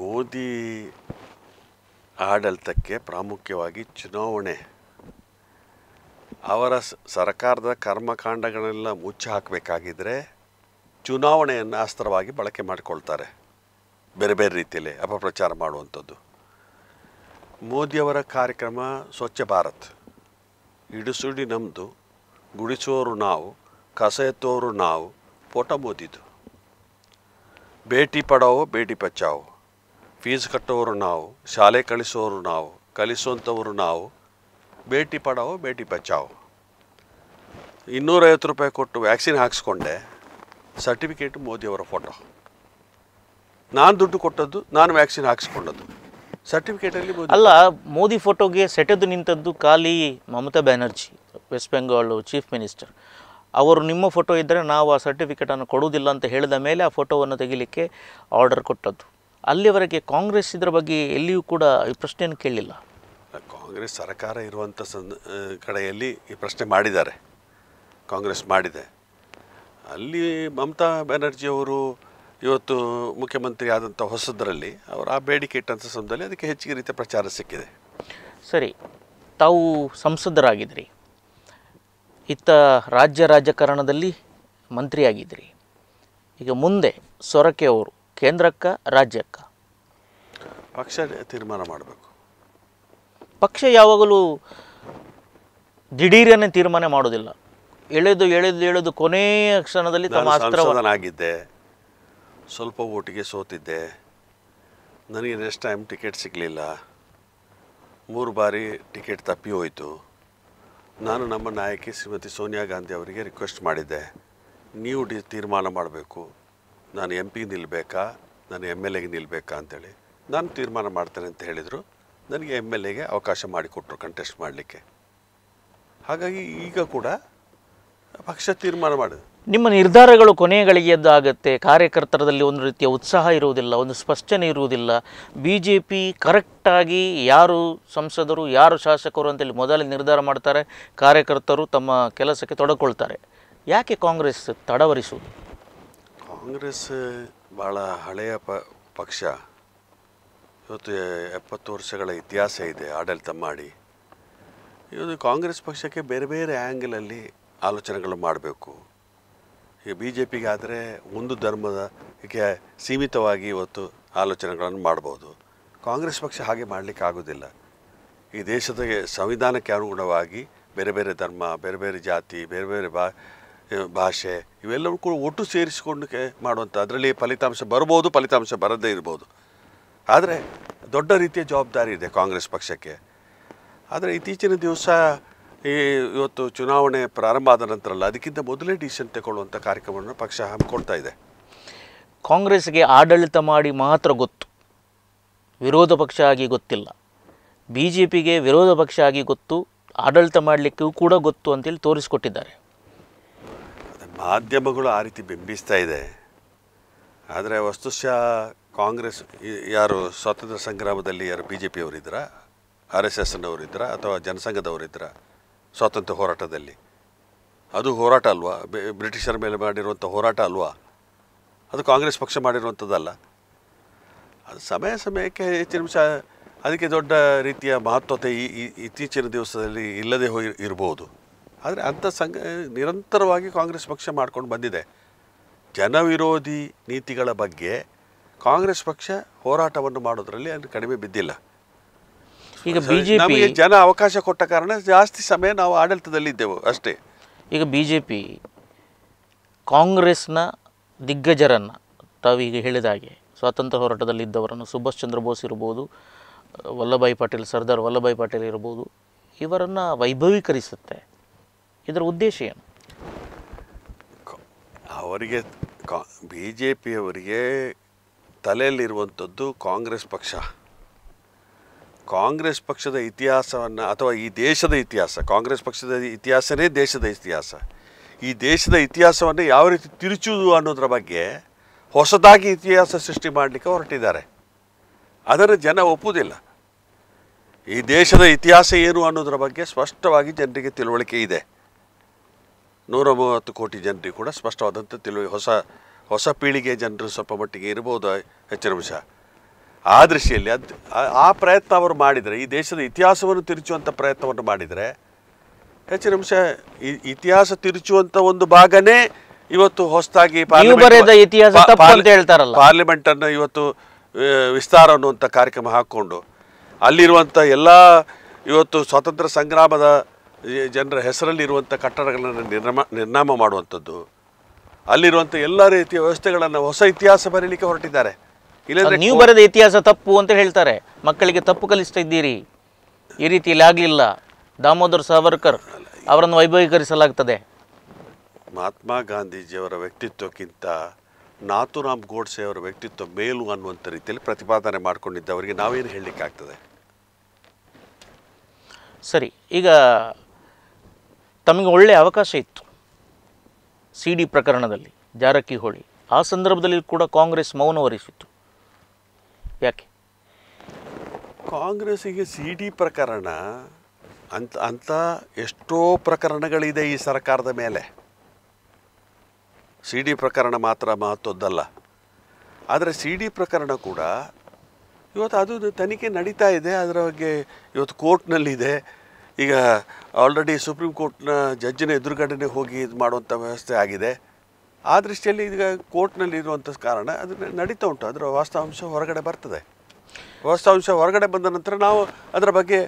ಮೋದಿ ಆಡಳಿತಕ್ಕೆ ಪ್ರಾಮುಖ್ಯವಾಗಿ ಚುನಾವಣೆ ಅವರ ಸರ್ಕಾರದ ಕರ್ಮಕಾಂಡಗಳನ್ನೆಲ್ಲ ಮುಚ್ಚಿ ಹಾಕಬೇಕಾಗಿದ್ದರೆ ಚುನಾವಣೆಯನ್ನು ಅಸ್ತ್ರವಾಗಿ ಬಳಕೆ ಮಾಡಿಕೊಳ್ತಾರೆ ಬೇರೆ ಬೇರೆ ರೀತಿಯಲ್ಲಿ ಅಪಪ್ರಚಾರ ಮಾಡುವಂಥದ್ದು ಮೋದಿಯವರ ಕಾರ್ಯಕ್ರಮ ಸ್ವಚ್ಛ ಭಾರತ್ ಇಡುಸುಡಿ ನಮ್ಮದು ಗುಡಿಸೋರು ನಾವು ಕಸ ಎತ್ತೋರು ನಾವು ಪೋಟ ಮೋದಿದು ಭೇಟಿ ಪಡಾವೋ ಭೇಟಿ ಬಚಾವೋ ಫೀಸ್ ಕಟ್ಟೋರು ನಾವು ಶಾಲೆ ಕಳಿಸೋರು ನಾವು ಕಲಿಸುವಂಥವರು ನಾವು ಬೇಟಿ ಪಡಾವೋ ಬೇಟಿ ಬಚಾವೋ ಇನ್ನೂರೈವತ್ತು ರೂಪಾಯಿ ಕೊಟ್ಟು ವ್ಯಾಕ್ಸಿನ್ ಹಾಕಿಸ್ಕೊಂಡೆ ಸರ್ಟಿಫಿಕೇಟ್ ಮೋದಿಯವರ ಫೋಟೋ ನಾನು ದುಡ್ಡು ಕೊಟ್ಟದ್ದು ನಾನು ವ್ಯಾಕ್ಸಿನ್ ಹಾಕಿಸ್ಕೊಂಡದ್ದು ಸರ್ಟಿಫಿಕೇಟಲ್ಲಿ ಅಲ್ಲ ಮೋದಿ ಫೋಟೋಗೆ ಸೆಟೆದು ನಿಂತದ್ದು ಖಾಲಿ Mamata Banerjee west Bengal chief minister ಅವರು ನಿಮ್ಮ ಫೋಟೋ ಇದ್ದರೆ ನಾವು ಆ ಸರ್ಟಿಫಿಕೇಟನ್ನು ಕೊಡುವುದಿಲ್ಲ ಅಂತ ಹೇಳಿದ ಮೇಲೆ ಆ ಫೋಟೋವನ್ನು ತೆಗಿಲಿಕ್ಕೆ ಆರ್ಡರ್ ಕೊಟ್ಟದ್ದು ಅಲ್ಲಿವರೆಗೆ ಕಾಂಗ್ರೆಸ್ ಇದರ ಬಗ್ಗೆ ಎಲ್ಲಿಯೂ ಕೂಡ ಈ ಪ್ರಶ್ನೆಯನ್ನು ಕೇಳಿಲ್ಲ ಕಾಂಗ್ರೆಸ್ ಸರ್ಕಾರ ಇರುವಂಥ ಸಂದ ಕಡೆಯಲ್ಲಿ ಈ ಪ್ರಶ್ನೆ ಮಾಡಿದ್ದಾರೆ ಕಾಂಗ್ರೆಸ್ ಮಾಡಿದೆ ಅಲ್ಲಿ ಮಮತಾ ಬ್ಯಾನರ್ಜಿಯವರು ಇವತ್ತು ಮುಖ್ಯಮಂತ್ರಿ ಆದಂಥ ಹೊಸದರಲ್ಲಿ ಅವರು ಆ ಬೇಡಿಕೆ ಇಟ್ಟಂಥ ಸಂದರ್ಭದಲ್ಲಿ ಅದಕ್ಕೆ ಹೆಚ್ಚಿಗೆ ರೀತಿಯ ಪ್ರಚಾರ ಸಿಕ್ಕಿದೆ ಸರಿ ತಾವು ಸಂಸದರಾಗಿದ್ರಿ ಇತ್ತ ರಾಜ್ಯ ರಾಜಕಾರಣದಲ್ಲಿ ಮಂತ್ರಿಯಾಗಿದ್ರಿ ಈಗ ಮುಂದೆ ಸೊರಕೆ ಅವರು ಕೇಂದ್ರಕ್ಕ ರಾಜ್ಯಕ್ಕ ಪಕ್ಷ ತೀರ್ಮಾನ ಮಾಡಬೇಕು ಪಕ್ಷ ಯಾವಾಗಲೂ ದಿಢೀರನೇ ತೀರ್ಮಾನ ಮಾಡೋದಿಲ್ಲ ಎಳೆದು ಎಳೆದು ಎಳೆದು ಕೊನೆಯ ಕ್ಷಣದಲ್ಲಿ ತಮ್ಮ ಆಗಿದ್ದೆ ಸ್ವಲ್ಪ ಓಟಿಗೆ ಸೋತಿದ್ದೆ ನನಗೆ ನೆಕ್ಸ್ಟ್ ಟೈಮ್ ಟಿಕೆಟ್ ಸಿಗಲಿಲ್ಲ ಮೂರು ಬಾರಿ ಟಿಕೆಟ್ ತಪ್ಪಿ ಹೋಯಿತು ನಾನು ನಮ್ಮ ನಾಯಕಿ ಶ್ರೀಮತಿ ಸೋನಿಯಾ ಗಾಂಧಿ ಅವರಿಗೆ ರಿಕ್ವೆಸ್ಟ್ ಮಾಡಿದ್ದೆ ನೀವು ಡಿ ತೀರ್ಮಾನ ಮಾಡಬೇಕು ನಾನು ಎಂ ಪಿ ನಿಲ್ಲಬೇಕಾ ನಾನು ಎಮ್ ಎಲ್ ಎಗೆ ನಿಲ್ಲಬೇಕಾ ಅಂತೇಳಿ ನಾನು ತೀರ್ಮಾನ ಮಾಡ್ತೇನೆ ಅಂತ ಹೇಳಿದರು ನನಗೆ ಎಮ್ ಎಲ್ ಎಗೆ ಅವಕಾಶ ಮಾಡಿಕೊಟ್ರು ಕಂಟೆಸ್ಟ್ ಮಾಡಲಿಕ್ಕೆ ಹಾಗಾಗಿ ಈಗ ಕೂಡ ಪಕ್ಷ ತೀರ್ಮಾನ ಮಾಡಿದೆ ನಿಮ್ಮ ನಿರ್ಧಾರಗಳು ಆಗುತ್ತೆ ಕಾರ್ಯಕರ್ತರದಲ್ಲಿ ಒಂದು ರೀತಿಯ ಉತ್ಸಾಹ ಇರುವುದಿಲ್ಲ ಒಂದು ಸ್ಪಷ್ಟನೆ ಇರುವುದಿಲ್ಲ ಬಿ ಜೆ ಪಿ ಕರೆಕ್ಟಾಗಿ ಯಾರು ಸಂಸದರು ಯಾರು ಶಾಸಕರು ಅಂತೇಳಿ ಮೊದಲೇ ನಿರ್ಧಾರ ಮಾಡ್ತಾರೆ ಕಾರ್ಯಕರ್ತರು ತಮ್ಮ ಕೆಲಸಕ್ಕೆ ತೊಡಕೊಳ್ತಾರೆ ಯಾಕೆ ಕಾಂಗ್ರೆಸ್ ತಡವರಿಸುವುದು ಕಾಂಗ್ರೆಸ್ ಭಾಳ ಹಳೆಯ ಪಕ್ಷ ಇವತ್ತು ಎಪ್ಪತ್ತು ವರ್ಷಗಳ ಇತಿಹಾಸ ಇದೆ ಆಡಳಿತ ಮಾಡಿ ಇವತ್ತು ಕಾಂಗ್ರೆಸ್ ಪಕ್ಷಕ್ಕೆ ಬೇರೆ ಬೇರೆ ಆ್ಯಂಗಲಲ್ಲಿ ಆಲೋಚನೆಗಳು ಮಾಡಬೇಕು ಈಗ ಬಿ ಜೆ ಪಿಗಾದರೆ ಒಂದು ಧರ್ಮದ ಸೀಮಿತವಾಗಿ ಇವತ್ತು ಆಲೋಚನೆಗಳನ್ನು ಮಾಡ್ಬೋದು ಕಾಂಗ್ರೆಸ್ ಪಕ್ಷ ಹಾಗೆ ಮಾಡಲಿಕ್ಕೆ ಆಗೋದಿಲ್ಲ ಈ ದೇಶದ ಸಂವಿಧಾನಕ್ಕೆ ಅನುಗುಣವಾಗಿ ಬೇರೆ ಬೇರೆ ಧರ್ಮ ಬೇರೆ ಬೇರೆ ಜಾತಿ ಬೇರೆ ಬೇರೆ ಭಾ ಭಾಷೆ ಇವೆಲ್ಲವೂ ಕೂಡ ಒಟ್ಟು ಸೇರಿಸಿಕೊಂಡು ಮಾಡುವಂಥ ಅದರಲ್ಲಿ ಫಲಿತಾಂಶ ಬರ್ಬೋದು ಫಲಿತಾಂಶ ಬರದೇ ಇರ್ಬೋದು ಆದರೆ ದೊಡ್ಡ ರೀತಿಯ ಜವಾಬ್ದಾರಿ ಇದೆ ಕಾಂಗ್ರೆಸ್ ಪಕ್ಷಕ್ಕೆ ಆದರೆ ಇತ್ತೀಚಿನ ದಿವಸ ಈ ಇವತ್ತು ಚುನಾವಣೆ ಪ್ರಾರಂಭ ಆದ ನಂತರಲ್ಲ ಅದಕ್ಕಿಂತ ಮೊದಲೇ ಡಿಸಿಷನ್ ತಗೊಳ್ಳುವಂಥ ಕಾರ್ಯಕ್ರಮವನ್ನು ಪಕ್ಷ ಹಮ್ಮಿಕೊಳ್ತಾ ಇದೆ ಕಾಂಗ್ರೆಸ್ಗೆ ಆಡಳಿತ ಮಾಡಿ ಮಾತ್ರ ಗೊತ್ತು ವಿರೋಧ ಪಕ್ಷ ಆಗಿ ಗೊತ್ತಿಲ್ಲ ಬಿ ಜೆ ಪಿಗೆ ವಿರೋಧ ಪಕ್ಷ ಆಗಿ ಗೊತ್ತು ಆಡಳಿತ ಮಾಡಲಿಕ್ಕೂ ಕೂಡ ಗೊತ್ತು ಅಂತೇಳಿ ತೋರಿಸಿಕೊಟ್ಟಿದ್ದಾರೆ ಮಾಧ್ಯಮಗಳು ಆ ರೀತಿ ಬಿಂಬಿಸ್ತಾ ಇದೆ ಆದರೆ ವಸ್ತುಶಃ ಕಾಂಗ್ರೆಸ್ ಯಾರು ಸ್ವಾತಂತ್ರ್ಯ ಸಂಗ್ರಾಮದಲ್ಲಿ ಯಾರು ಬಿ ಜೆ ಪಿಯವರಿದ್ದರಾ ಆರ್ ಎಸ್ ಎಸ್ನವರಿದ್ದರಾ ಅಥವಾ ಜನಸಂಘದವರಿದ್ದರಾ ಸ್ವಾತಂತ್ರ್ಯ ಹೋರಾಟದಲ್ಲಿ ಅದು ಹೋರಾಟ ಅಲ್ವಾ ಬ್ರಿಟಿಷರ ಮೇಲೆ ಮಾಡಿರುವಂಥ ಹೋರಾಟ ಅಲ್ವಾ ಅದು ಕಾಂಗ್ರೆಸ್ ಪಕ್ಷ ಮಾಡಿರುವಂಥದ್ದಲ್ಲ ಅದು ಸಮಯ ಸಮಯಕ್ಕೆ ಹೆಚ್ಚಿನ ನಿಮಿಷ ಅದಕ್ಕೆ ದೊಡ್ಡ ರೀತಿಯ ಮಹತ್ವತೆ ಈ ಇತ್ತೀಚಿನ ದಿವಸದಲ್ಲಿ ಇಲ್ಲದೆ ಹೋಗಿ ಇರ್ಬೋದು ಆದರೆ ಅಂಥ ಸಂಘ ನಿರಂತರವಾಗಿ ಕಾಂಗ್ರೆಸ್ ಪಕ್ಷ ಮಾಡ್ಕೊಂಡು ಬಂದಿದೆ ಜನವಿರೋಧಿ ನೀತಿಗಳ ಬಗ್ಗೆ ಕಾಂಗ್ರೆಸ್ ಪಕ್ಷ ಹೋರಾಟವನ್ನು ಮಾಡೋದರಲ್ಲಿ ಅದು ಕಡಿಮೆ ಬಿದ್ದಿಲ್ಲ ಈಗ ಬಿಜೆಪಿ ಜನ ಅವಕಾಶ ಕೊಟ್ಟ ಕಾರಣ ಜಾಸ್ತಿ ಸಮಯ ನಾವು ಆಡಳಿತದಲ್ಲಿ ಆಡಳಿತದಲ್ಲಿದ್ದೆವು ಅಷ್ಟೇ ಈಗ ಬಿ ಜೆ ಪಿ ಕಾಂಗ್ರೆಸ್ನ ದಿಗ್ಗಜರನ್ನು ತಾವೀಗ ಹೇಳಿದ ಹಾಗೆ ಸ್ವಾತಂತ್ರ್ಯ ಇದ್ದವರನ್ನು ಸುಭಾಷ್ ಚಂದ್ರ ಬೋಸ್ ಇರ್ಬೋದು ವಲ್ಲಭಾಯಿ ಪಟೇಲ್ ಸರ್ದಾರ್ ವಲ್ಲಭಾಯಿ ಪಟೇಲ್ ಇರ್ಬೋದು ಇವರನ್ನು ವೈಭವೀಕರಿಸುತ್ತೆ ಇದರ ಉದ್ದೇಶ ಏನು ಅವರಿಗೆ ಕಾ ಬಿ ಜೆ ಪಿಯವರಿಗೆ ತಲೆಯಲ್ಲಿರುವಂಥದ್ದು ಕಾಂಗ್ರೆಸ್ ಪಕ್ಷ ಕಾಂಗ್ರೆಸ್ ಪಕ್ಷದ ಇತಿಹಾಸವನ್ನು ಅಥವಾ ಈ ದೇಶದ ಇತಿಹಾಸ ಕಾಂಗ್ರೆಸ್ ಪಕ್ಷದ ಇತಿಹಾಸನೇ ದೇಶದ ಇತಿಹಾಸ ಈ ದೇಶದ ಇತಿಹಾಸವನ್ನು ಯಾವ ರೀತಿ ತಿರುಚುವುದು ಅನ್ನೋದ್ರ ಬಗ್ಗೆ ಹೊಸದಾಗಿ ಇತಿಹಾಸ ಸೃಷ್ಟಿ ಮಾಡಲಿಕ್ಕೆ ಹೊರಟಿದ್ದಾರೆ ಅದನ್ನು ಜನ ಒಪ್ಪುವುದಿಲ್ಲ ಈ ದೇಶದ ಇತಿಹಾಸ ಏನು ಅನ್ನೋದ್ರ ಬಗ್ಗೆ ಸ್ಪಷ್ಟವಾಗಿ ಜನರಿಗೆ ತಿಳುವಳಿಕೆ ಇದೆ ನೂರ ಮೂವತ್ತು ಕೋಟಿ ಜನರಿಗೆ ಕೂಡ ಸ್ಪಷ್ಟವಾದಂಥ ತಿಳುವ ಹೊಸ ಹೊಸ ಪೀಳಿಗೆ ಜನರು ಸ್ವಲ್ಪ ಮಟ್ಟಿಗೆ ಇರ್ಬೋದು ಹೆಚ್ಚಿನ ಆ ದೃಷ್ಟಿಯಲ್ಲಿ ಅದು ಆ ಪ್ರಯತ್ನ ಅವರು ಮಾಡಿದರೆ ಈ ದೇಶದ ಇತಿಹಾಸವನ್ನು ತಿರುಚುವಂಥ ಪ್ರಯತ್ನವನ್ನು ಮಾಡಿದರೆ ಹೆಚ್ಚಿನ ಅಂಶ ಇತಿಹಾಸ ತಿರುಚುವಂಥ ಒಂದು ಭಾಗನೇ ಇವತ್ತು ಹೊಸದಾಗಿ ಪಾರ್ಲಿಮೆಂಟನ್ನು ಇವತ್ತು ವಿಸ್ತಾರ ಅನ್ನುವಂಥ ಕಾರ್ಯಕ್ರಮ ಹಾಕ್ಕೊಂಡು ಅಲ್ಲಿರುವಂಥ ಎಲ್ಲ ಇವತ್ತು ಸ್ವಾತಂತ್ರ್ಯ ಸಂಗ್ರಾಮದ ಜನರ ಹೆಸರಲ್ಲಿರುವಂಥ ಕಟ್ಟಡಗಳನ್ನು ನಿರ್ಮ ನಿರ್ನಾಮ ಮಾಡುವಂಥದ್ದು ಅಲ್ಲಿರುವಂಥ ಎಲ್ಲ ರೀತಿಯ ವ್ಯವಸ್ಥೆಗಳನ್ನು ಹೊಸ ಇತಿಹಾಸ ಬರೀಲಿಕ್ಕೆ ಹೊರಟಿದ್ದಾರೆ ನೀವು ಬರೆದ ಇತಿಹಾಸ ತಪ್ಪು ಅಂತ ಹೇಳ್ತಾರೆ ಮಕ್ಕಳಿಗೆ ತಪ್ಪು ಕಲಿಸ್ತಾ ಇದ್ದೀರಿ ಈ ರೀತಿಯಲ್ಲಿ ಆಗಲಿಲ್ಲ ದಾಮೋದರ್ ಸಾವರ್ಕರ್ ಅವರನ್ನು ವೈಭವೀಕರಿಸಲಾಗ್ತದೆ ಮಹಾತ್ಮ ಗಾಂಧೀಜಿಯವರ ವ್ಯಕ್ತಿತ್ವಕ್ಕಿಂತ ನಾಥುರಾಮ್ ಅವರ ವ್ಯಕ್ತಿತ್ವ ಮೇಲು ಅನ್ನುವಂಥ ರೀತಿಯಲ್ಲಿ ಪ್ರತಿಪಾದನೆ ಮಾಡಿಕೊಂಡಿದ್ದವರಿಗೆ ನಾವೇನು ಹೇಳಲಿಕ್ಕಾಗ್ತದೆ ಸರಿ ಈಗ ತಮಗೆ ಒಳ್ಳೆಯ ಅವಕಾಶ ಇತ್ತು ಸಿ ಡಿ ಪ್ರಕರಣದಲ್ಲಿ ಜಾರಕಿಹೊಳಿ ಆ ಸಂದರ್ಭದಲ್ಲಿ ಕೂಡ ಕಾಂಗ್ರೆಸ್ ಮೌನ ವಹಿಸಿತ್ತು ಯಾಕೆ ಕಾಂಗ್ರೆಸ್ಸಿಗೆ ಸಿ ಡಿ ಪ್ರಕರಣ ಅಂತ ಅಂಥ ಎಷ್ಟೋ ಪ್ರಕರಣಗಳಿದೆ ಈ ಸರ್ಕಾರದ ಮೇಲೆ ಸಿ ಡಿ ಪ್ರಕರಣ ಮಾತ್ರ ಮಹತ್ವದ್ದಲ್ಲ ಆದರೆ ಸಿ ಡಿ ಪ್ರಕರಣ ಕೂಡ ಇವತ್ತು ಅದು ತನಿಖೆ ನಡೀತಾ ಇದೆ ಅದರ ಬಗ್ಗೆ ಇವತ್ತು ಕೋರ್ಟ್ನಲ್ಲಿದೆ ಈಗ ಆಲ್ರೆಡಿ ಸುಪ್ರೀಂ ಕೋರ್ಟ್ನ ಜಜ್ಜಿನ ಎದುರುಗಡೆನೆ ಹೋಗಿ ಇದು ಮಾಡುವಂಥ ವ್ಯವಸ್ಥೆ ಆಗಿದೆ ಆ ದೃಷ್ಟಿಯಲ್ಲಿ ಈಗ ಕೋರ್ಟ್ನಲ್ಲಿ ಇರುವಂಥ ಕಾರಣ ಅದು ನಡೀತಾ ಉಂಟು ಅದರ ವಾಸ್ತವಾಂಶ ಹೊರಗಡೆ ಬರ್ತದೆ ವಾಸ್ತವಾಂಶ ಹೊರಗಡೆ ಬಂದ ನಂತರ ನಾವು ಅದರ ಬಗ್ಗೆ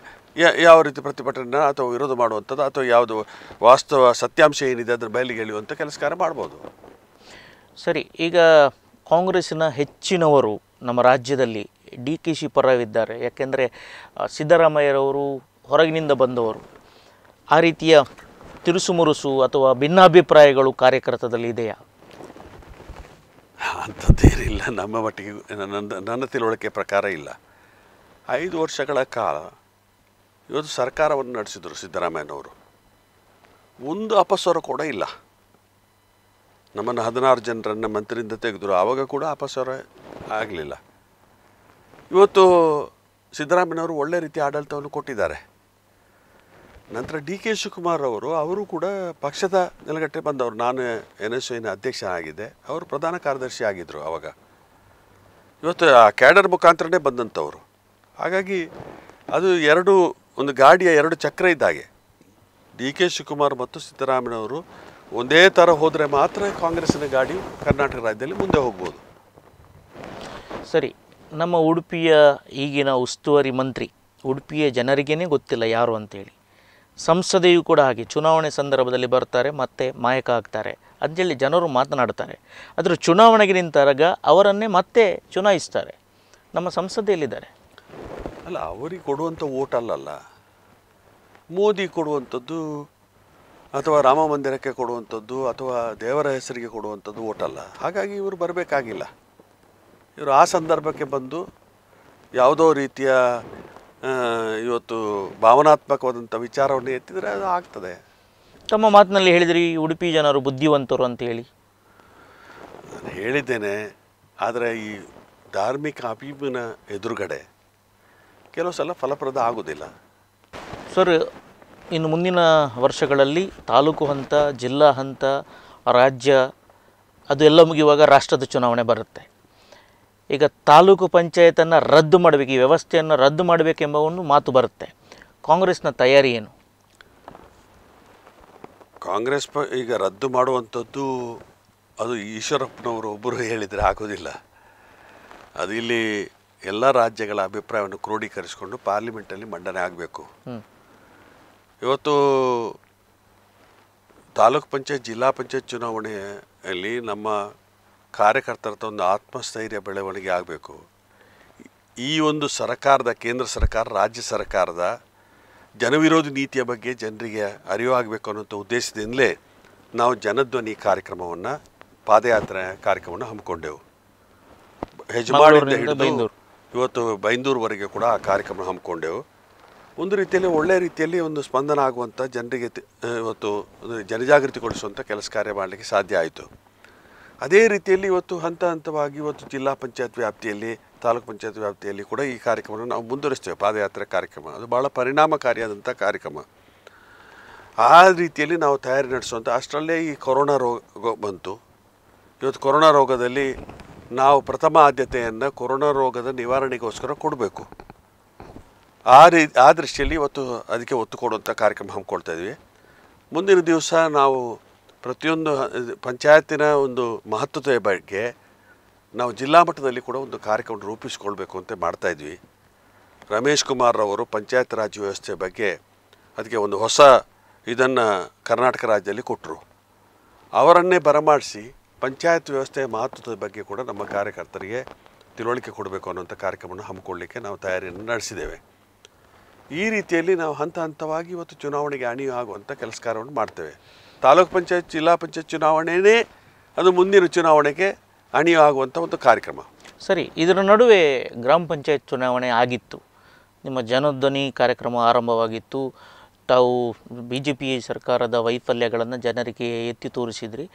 ಯಾವ ರೀತಿ ಪ್ರತಿಭಟನೆ ಅಥವಾ ವಿರೋಧ ಮಾಡುವಂಥದ್ದು ಅಥವಾ ಯಾವುದು ವಾಸ್ತವ ಸತ್ಯಾಂಶ ಏನಿದೆ ಅದರ ಬಯಲಿಗೆ ಹೇಳುವಂಥ ಕೆಲಸ ಕಾರ್ಯ ಮಾಡ್ಬೋದು ಸರಿ ಈಗ ಕಾಂಗ್ರೆಸ್ಸಿನ ಹೆಚ್ಚಿನವರು ನಮ್ಮ ರಾಜ್ಯದಲ್ಲಿ ಡಿ ಕೆ ಶಿ ಪರವಿದ್ದಾರೆ ಯಾಕೆಂದರೆ ಸಿದ್ದರಾಮಯ್ಯರವರು ಹೊರಗಿನಿಂದ ಬಂದವರು ಆ ರೀತಿಯ ತಿರುಸುಮುರುಸು ಅಥವಾ ಭಿನ್ನಾಭಿಪ್ರಾಯಗಳು ಕಾರ್ಯಕರ್ತದಲ್ಲಿ ಇದೆಯಾ ಅಂಥದ್ದೇನಿಲ್ಲ ನಮ್ಮ ಮಟ್ಟಿಗೆ ನನ್ನ ನನ್ನ ತಿಳುವಳಿಕೆ ಪ್ರಕಾರ ಇಲ್ಲ ಐದು ವರ್ಷಗಳ ಕಾಲ ಇವತ್ತು ಸರ್ಕಾರವನ್ನು ನಡೆಸಿದರು ಸಿದ್ದರಾಮಯ್ಯನವರು ಒಂದು ಅಪಸ್ವರ ಕೂಡ ಇಲ್ಲ ನಮ್ಮನ್ನು ಹದಿನಾರು ಜನರನ್ನು ಮಂತ್ರಿಯಿಂದ ತೆಗೆದರು ಆವಾಗ ಕೂಡ ಅಪಸ್ವರ ಆಗಲಿಲ್ಲ ಇವತ್ತು ಸಿದ್ದರಾಮಯ್ಯನವರು ಒಳ್ಳೆ ರೀತಿ ಆಡಳಿತವನ್ನು ಕೊಟ್ಟಿದ್ದಾರೆ ನಂತರ ಡಿ ಕೆ ಶಿವಕುಮಾರ್ ಅವರು ಅವರು ಕೂಡ ಪಕ್ಷದ ನೆಲಗಟ್ಟೆ ಬಂದವರು ನಾನು ಎನ್ ಎಸ್ ಐನ ಅಧ್ಯಕ್ಷ ಆಗಿದ್ದೆ ಅವರು ಪ್ರಧಾನ ಕಾರ್ಯದರ್ಶಿ ಆಗಿದ್ದರು ಅವಾಗ ಇವತ್ತು ಆ ಕ್ಯಾಡರ್ ಮುಖಾಂತರನೇ ಬಂದಂಥವರು ಹಾಗಾಗಿ ಅದು ಎರಡು ಒಂದು ಗಾಡಿಯ ಎರಡು ಚಕ್ರ ಇದ್ದಾಗೆ ಡಿ ಕೆ ಶಿವಕುಮಾರ್ ಮತ್ತು ಸಿದ್ದರಾಮಯ್ಯವರು ಒಂದೇ ಥರ ಹೋದರೆ ಮಾತ್ರ ಕಾಂಗ್ರೆಸ್ಸಿನ ಗಾಡಿ ಕರ್ನಾಟಕ ರಾಜ್ಯದಲ್ಲಿ ಮುಂದೆ ಹೋಗ್ಬೋದು ಸರಿ ನಮ್ಮ ಉಡುಪಿಯ ಈಗಿನ ಉಸ್ತುವಾರಿ ಮಂತ್ರಿ ಉಡುಪಿಯ ಜನರಿಗೇ ಗೊತ್ತಿಲ್ಲ ಯಾರು ಅಂತೇಳಿ ಸಂಸದೆಯೂ ಕೂಡ ಹಾಗೆ ಚುನಾವಣೆ ಸಂದರ್ಭದಲ್ಲಿ ಬರ್ತಾರೆ ಮತ್ತೆ ಮಾಯಕ ಆಗ್ತಾರೆ ಅದರಲ್ಲಿ ಜನರು ಮಾತನಾಡ್ತಾರೆ ಅದರ ಚುನಾವಣೆಗೆ ನಿಂತಾಗ ಅವರನ್ನೇ ಮತ್ತೆ ಚುನಾಯಿಸ್ತಾರೆ ನಮ್ಮ ಸಂಸದೆಯಲ್ಲಿದ್ದಾರೆ ಅಲ್ಲ ಅವರಿಗೆ ಕೊಡುವಂಥ ಓಟ್ ಅಲ್ಲಲ್ಲ ಮೋದಿ ಕೊಡುವಂಥದ್ದು ಅಥವಾ ರಾಮ ಮಂದಿರಕ್ಕೆ ಕೊಡುವಂಥದ್ದು ಅಥವಾ ದೇವರ ಹೆಸರಿಗೆ ಕೊಡುವಂಥದ್ದು ಓಟಲ್ಲ ಹಾಗಾಗಿ ಇವರು ಬರಬೇಕಾಗಿಲ್ಲ ಇವರು ಆ ಸಂದರ್ಭಕ್ಕೆ ಬಂದು ಯಾವುದೋ ರೀತಿಯ ಇವತ್ತು ಭಾವನಾತ್ಮಕವಾದಂಥ ವಿಚಾರವನ್ನು ಎತ್ತಿದರೆ ಅದು ಆಗ್ತದೆ ತಮ್ಮ ಮಾತಿನಲ್ಲಿ ಹೇಳಿದ್ರಿ ಉಡುಪಿ ಜನರು ಬುದ್ಧಿವಂತರು ಅಂತ ನಾನು ಹೇಳಿದ್ದೇನೆ ಆದರೆ ಈ ಧಾರ್ಮಿಕ ಅಭಿಮನ ಎದುರುಗಡೆ ಕೆಲವು ಸಲ ಫಲಪ್ರದ ಆಗೋದಿಲ್ಲ ಸರ್ ಇನ್ನು ಮುಂದಿನ ವರ್ಷಗಳಲ್ಲಿ ತಾಲೂಕು ಹಂತ ಜಿಲ್ಲಾ ಹಂತ ರಾಜ್ಯ ಅದು ಎಲ್ಲ ಮುಗಿಯುವಾಗ ರಾಷ್ಟ್ರದ ಚುನಾವಣೆ ಬರುತ್ತೆ ಈಗ ತಾಲೂಕು ಪಂಚಾಯತನ್ನು ರದ್ದು ಮಾಡಬೇಕು ಈ ವ್ಯವಸ್ಥೆಯನ್ನು ರದ್ದು ಮಾಡಬೇಕೆಂಬ ಒಂದು ಮಾತು ಬರುತ್ತೆ ಕಾಂಗ್ರೆಸ್ನ ತಯಾರಿ ಏನು ಕಾಂಗ್ರೆಸ್ ಪ ಈಗ ರದ್ದು ಮಾಡುವಂಥದ್ದು ಅದು ಈಶ್ವರಪ್ಪನವರು ಒಬ್ಬರು ಹೇಳಿದರೆ ಆಗೋದಿಲ್ಲ ಅದು ಇಲ್ಲಿ ಎಲ್ಲ ರಾಜ್ಯಗಳ ಅಭಿಪ್ರಾಯವನ್ನು ಕ್ರೋಢೀಕರಿಸಿಕೊಂಡು ಪಾರ್ಲಿಮೆಂಟಲ್ಲಿ ಮಂಡನೆ ಆಗಬೇಕು ಇವತ್ತು ತಾಲೂಕ್ ಪಂಚಾಯತ್ ಜಿಲ್ಲಾ ಪಂಚಾಯತ್ ಚುನಾವಣೆಯಲ್ಲಿ ನಮ್ಮ ಕಾರ್ಯಕರ್ತರತ್ತ ಒಂದು ಆತ್ಮಸ್ಥೈರ್ಯ ಬೆಳವಣಿಗೆ ಆಗಬೇಕು ಈ ಒಂದು ಸರ್ಕಾರದ ಕೇಂದ್ರ ಸರ್ಕಾರ ರಾಜ್ಯ ಸರ್ಕಾರದ ಜನವಿರೋಧಿ ನೀತಿಯ ಬಗ್ಗೆ ಜನರಿಗೆ ಅರಿವು ಆಗಬೇಕು ಅನ್ನೋಂಥ ಉದ್ದೇಶದಿಂದಲೇ ನಾವು ಜನಧ್ವನಿ ಕಾರ್ಯಕ್ರಮವನ್ನು ಪಾದಯಾತ್ರೆ ಕಾರ್ಯಕ್ರಮವನ್ನು ಹಮ್ಮಿಕೊಂಡೆವು ಹೆಜ್ಮಾಡಿಂದ ಹಿಡಿದು ಇವತ್ತು ಬೈಂದೂರ್ವರೆಗೆ ಕೂಡ ಆ ಕಾರ್ಯಕ್ರಮ ಹಮ್ಮಿಕೊಂಡೆವು ಒಂದು ರೀತಿಯಲ್ಲಿ ಒಳ್ಳೆಯ ರೀತಿಯಲ್ಲಿ ಒಂದು ಸ್ಪಂದನ ಆಗುವಂಥ ಜನರಿಗೆ ಇವತ್ತು ಜನಜಾಗೃತಿಗೊಳಿಸುವಂಥ ಕೆಲಸ ಕಾರ್ಯ ಮಾಡಲಿಕ್ಕೆ ಸಾಧ್ಯ ಆಯಿತು ಅದೇ ರೀತಿಯಲ್ಲಿ ಇವತ್ತು ಹಂತ ಹಂತವಾಗಿ ಇವತ್ತು ಜಿಲ್ಲಾ ಪಂಚಾಯತ್ ವ್ಯಾಪ್ತಿಯಲ್ಲಿ ತಾಲೂಕು ಪಂಚಾಯತ್ ವ್ಯಾಪ್ತಿಯಲ್ಲಿ ಕೂಡ ಈ ಕಾರ್ಯಕ್ರಮವನ್ನು ನಾವು ಮುಂದುವರಿಸ್ತೇವೆ ಪಾದಯಾತ್ರೆ ಕಾರ್ಯಕ್ರಮ ಅದು ಭಾಳ ಪರಿಣಾಮಕಾರಿಯಾದಂಥ ಕಾರ್ಯಕ್ರಮ ಆ ರೀತಿಯಲ್ಲಿ ನಾವು ತಯಾರಿ ನಡೆಸುವಂಥ ಅಷ್ಟರಲ್ಲೇ ಈ ಕೊರೋನಾ ರೋಗ ಬಂತು ಇವತ್ತು ಕೊರೋನಾ ರೋಗದಲ್ಲಿ ನಾವು ಪ್ರಥಮ ಆದ್ಯತೆಯನ್ನು ಕೊರೋನಾ ರೋಗದ ನಿವಾರಣೆಗೋಸ್ಕರ ಕೊಡಬೇಕು ಆ ರೀ ಆ ದೃಷ್ಟಿಯಲ್ಲಿ ಇವತ್ತು ಅದಕ್ಕೆ ಒತ್ತು ಕೊಡುವಂಥ ಕಾರ್ಯಕ್ರಮ ಹಮ್ಮಿಕೊಳ್ತಾ ಇದ್ವಿ ಮುಂದಿನ ದಿವಸ ನಾವು ಪ್ರತಿಯೊಂದು ಪಂಚಾಯತಿನ ಒಂದು ಮಹತ್ವತೆಯ ಬಗ್ಗೆ ನಾವು ಜಿಲ್ಲಾ ಮಟ್ಟದಲ್ಲಿ ಕೂಡ ಒಂದು ಕಾರ್ಯಕ್ರಮ ರೂಪಿಸಿಕೊಳ್ಬೇಕು ಅಂತ ಇದ್ವಿ ರಮೇಶ್ ಕುಮಾರ್ ಅವರು ಪಂಚಾಯತ್ ರಾಜ್ ವ್ಯವಸ್ಥೆ ಬಗ್ಗೆ ಅದಕ್ಕೆ ಒಂದು ಹೊಸ ಇದನ್ನು ಕರ್ನಾಟಕ ರಾಜ್ಯದಲ್ಲಿ ಕೊಟ್ಟರು ಅವರನ್ನೇ ಬರಮಾಡಿಸಿ ಪಂಚಾಯತ್ ವ್ಯವಸ್ಥೆಯ ಮಹತ್ವದ ಬಗ್ಗೆ ಕೂಡ ನಮ್ಮ ಕಾರ್ಯಕರ್ತರಿಗೆ ತಿಳುವಳಿಕೆ ಕೊಡಬೇಕು ಅನ್ನೋಂಥ ಕಾರ್ಯಕ್ರಮವನ್ನು ಹಮ್ಮಿಕೊಳ್ಳಲಿಕ್ಕೆ ನಾವು ತಯಾರಿಯನ್ನು ನಡೆಸಿದ್ದೇವೆ ಈ ರೀತಿಯಲ್ಲಿ ನಾವು ಹಂತ ಹಂತವಾಗಿ ಇವತ್ತು ಚುನಾವಣೆಗೆ ಅಣಿಯು ಆಗುವಂಥ ಕೆಲಸ ಕಾರ್ಯವನ್ನು ಮಾಡ್ತೇವೆ ತಾಲೂಕ್ ಪಂಚಾಯತ್ ಜಿಲ್ಲಾ ಪಂಚಾಯತ್ ಚುನಾವಣೆಯೇ ಅದು ಮುಂದಿನ ಚುನಾವಣೆಗೆ ಅಣಿಯಾಗುವಂಥ ಒಂದು ಕಾರ್ಯಕ್ರಮ ಸರಿ ಇದರ ನಡುವೆ ಗ್ರಾಮ ಪಂಚಾಯತ್ ಚುನಾವಣೆ ಆಗಿತ್ತು ನಿಮ್ಮ ಜನಧ್ವನಿ ಕಾರ್ಯಕ್ರಮ ಆರಂಭವಾಗಿತ್ತು ತಾವು ಬಿ ಜೆ ಪಿ ಸರ್ಕಾರದ ವೈಫಲ್ಯಗಳನ್ನು ಜನರಿಗೆ ಎತ್ತಿ ತೋರಿಸಿದ್ರಿ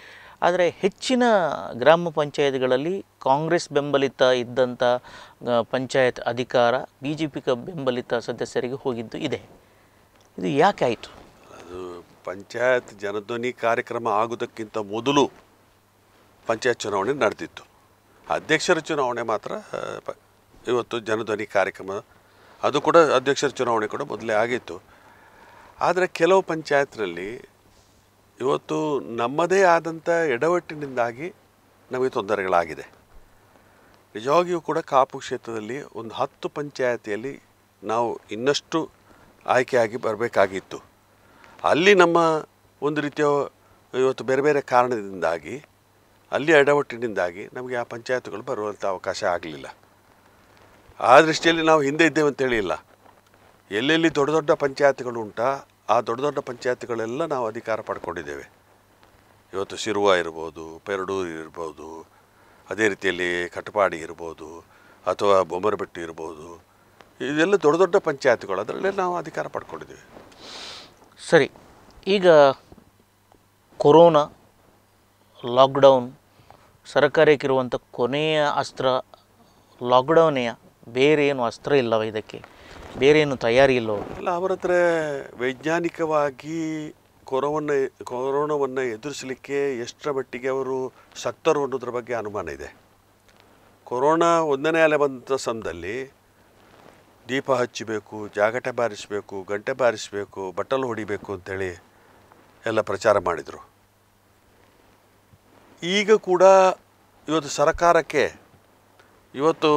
ಆದರೆ ಹೆಚ್ಚಿನ ಗ್ರಾಮ ಪಂಚಾಯತ್ಗಳಲ್ಲಿ ಕಾಂಗ್ರೆಸ್ ಬೆಂಬಲಿತ ಇದ್ದಂಥ ಪಂಚಾಯತ್ ಅಧಿಕಾರ ಬಿ ಜೆ ಪಿ ಬೆಂಬಲಿತ ಸದಸ್ಯರಿಗೆ ಹೋಗಿದ್ದು ಇದೆ ಇದು ಯಾಕೆ ಆಯಿತು ಅದು ಪಂಚಾಯತ್ ಜನಧ್ವನಿ ಕಾರ್ಯಕ್ರಮ ಆಗೋದಕ್ಕಿಂತ ಮೊದಲು ಪಂಚಾಯತ್ ಚುನಾವಣೆ ನಡೆದಿತ್ತು ಅಧ್ಯಕ್ಷರ ಚುನಾವಣೆ ಮಾತ್ರ ಇವತ್ತು ಜನಧ್ವನಿ ಕಾರ್ಯಕ್ರಮ ಅದು ಕೂಡ ಅಧ್ಯಕ್ಷರ ಚುನಾವಣೆ ಕೂಡ ಮೊದಲೇ ಆಗಿತ್ತು ಆದರೆ ಕೆಲವು ಪಂಚಾಯತ್ನಲ್ಲಿ ಇವತ್ತು ನಮ್ಮದೇ ಆದಂಥ ಎಡವಟ್ಟಿನಿಂದಾಗಿ ನಮಗೆ ತೊಂದರೆಗಳಾಗಿದೆ ನಿಜವಾಗಿಯೂ ಕೂಡ ಕಾಪು ಕ್ಷೇತ್ರದಲ್ಲಿ ಒಂದು ಹತ್ತು ಪಂಚಾಯತಿಯಲ್ಲಿ ನಾವು ಇನ್ನಷ್ಟು ಆಯ್ಕೆಯಾಗಿ ಬರಬೇಕಾಗಿತ್ತು ಅಲ್ಲಿ ನಮ್ಮ ಒಂದು ರೀತಿಯ ಇವತ್ತು ಬೇರೆ ಬೇರೆ ಕಾರಣದಿಂದಾಗಿ ಅಲ್ಲಿ ಅಡವಟ್ಟಿನಿಂದಾಗಿ ನಮಗೆ ಆ ಪಂಚಾಯತ್ಗಳು ಬರುವಂಥ ಅವಕಾಶ ಆಗಲಿಲ್ಲ ಆ ದೃಷ್ಟಿಯಲ್ಲಿ ನಾವು ಹಿಂದೆ ಇದ್ದೇವೆ ಅಂತೇಳಿ ಇಲ್ಲ ಎಲ್ಲೆಲ್ಲಿ ದೊಡ್ಡ ದೊಡ್ಡ ಪಂಚಾಯತ್ಗಳು ಉಂಟಾ ಆ ದೊಡ್ಡ ದೊಡ್ಡ ಪಂಚಾಯತ್ಗಳೆಲ್ಲ ನಾವು ಅಧಿಕಾರ ಪಡ್ಕೊಂಡಿದ್ದೇವೆ ಇವತ್ತು ಶಿರುವ ಇರ್ಬೋದು ಪೆರಡೂರು ಇರ್ಬೋದು ಅದೇ ರೀತಿಯಲ್ಲಿ ಕಟಪಾಡಿ ಇರ್ಬೋದು ಅಥವಾ ಬೊಮ್ಮರಬೆಟ್ಟು ಇರ್ಬೋದು ಇದೆಲ್ಲ ದೊಡ್ಡ ದೊಡ್ಡ ಪಂಚಾಯತ್ಗಳು ಅದರಲ್ಲೇ ನಾವು ಅಧಿಕಾರ ಪಡ್ಕೊಂಡಿದ್ದೇವೆ ಸರಿ ಈಗ ಕೊರೋನಾ ಲಾಕ್ಡೌನ್ ಸರ್ಕಾರಕ್ಕಿರುವಂಥ ಕೊನೆಯ ಅಸ್ತ್ರ ಲಾಕ್ಡೌನೇ ಬೇರೆ ಏನು ಅಸ್ತ್ರ ಇಲ್ಲವ ಇದಕ್ಕೆ ಬೇರೆ ಏನು ತಯಾರಿ ಇಲ್ಲವ ಇಲ್ಲ ಅವರ ಹತ್ರ ವೈಜ್ಞಾನಿಕವಾಗಿ ಕೊರೋನ ಕೊರೋನವನ್ನು ಎದುರಿಸಲಿಕ್ಕೆ ಎಷ್ಟರ ಮಟ್ಟಿಗೆ ಅವರು ಸತ್ತರು ಅನ್ನೋದ್ರ ಬಗ್ಗೆ ಅನುಮಾನ ಇದೆ ಕೊರೋನಾ ಒಂದನೇ ಅಲೆ ಬಂದ ಸಮಯದಲ್ಲಿ ದೀಪ ಹಚ್ಚಬೇಕು ಜಾಗಟೆ ಬಾರಿಸಬೇಕು ಗಂಟೆ ಬಾರಿಸಬೇಕು ಬಟ್ಟಲು ಹೊಡಿಬೇಕು ಅಂತೇಳಿ ಎಲ್ಲ ಪ್ರಚಾರ ಮಾಡಿದರು ಈಗ ಕೂಡ ಇವತ್ತು ಸರಕಾರಕ್ಕೆ ಇವತ್ತು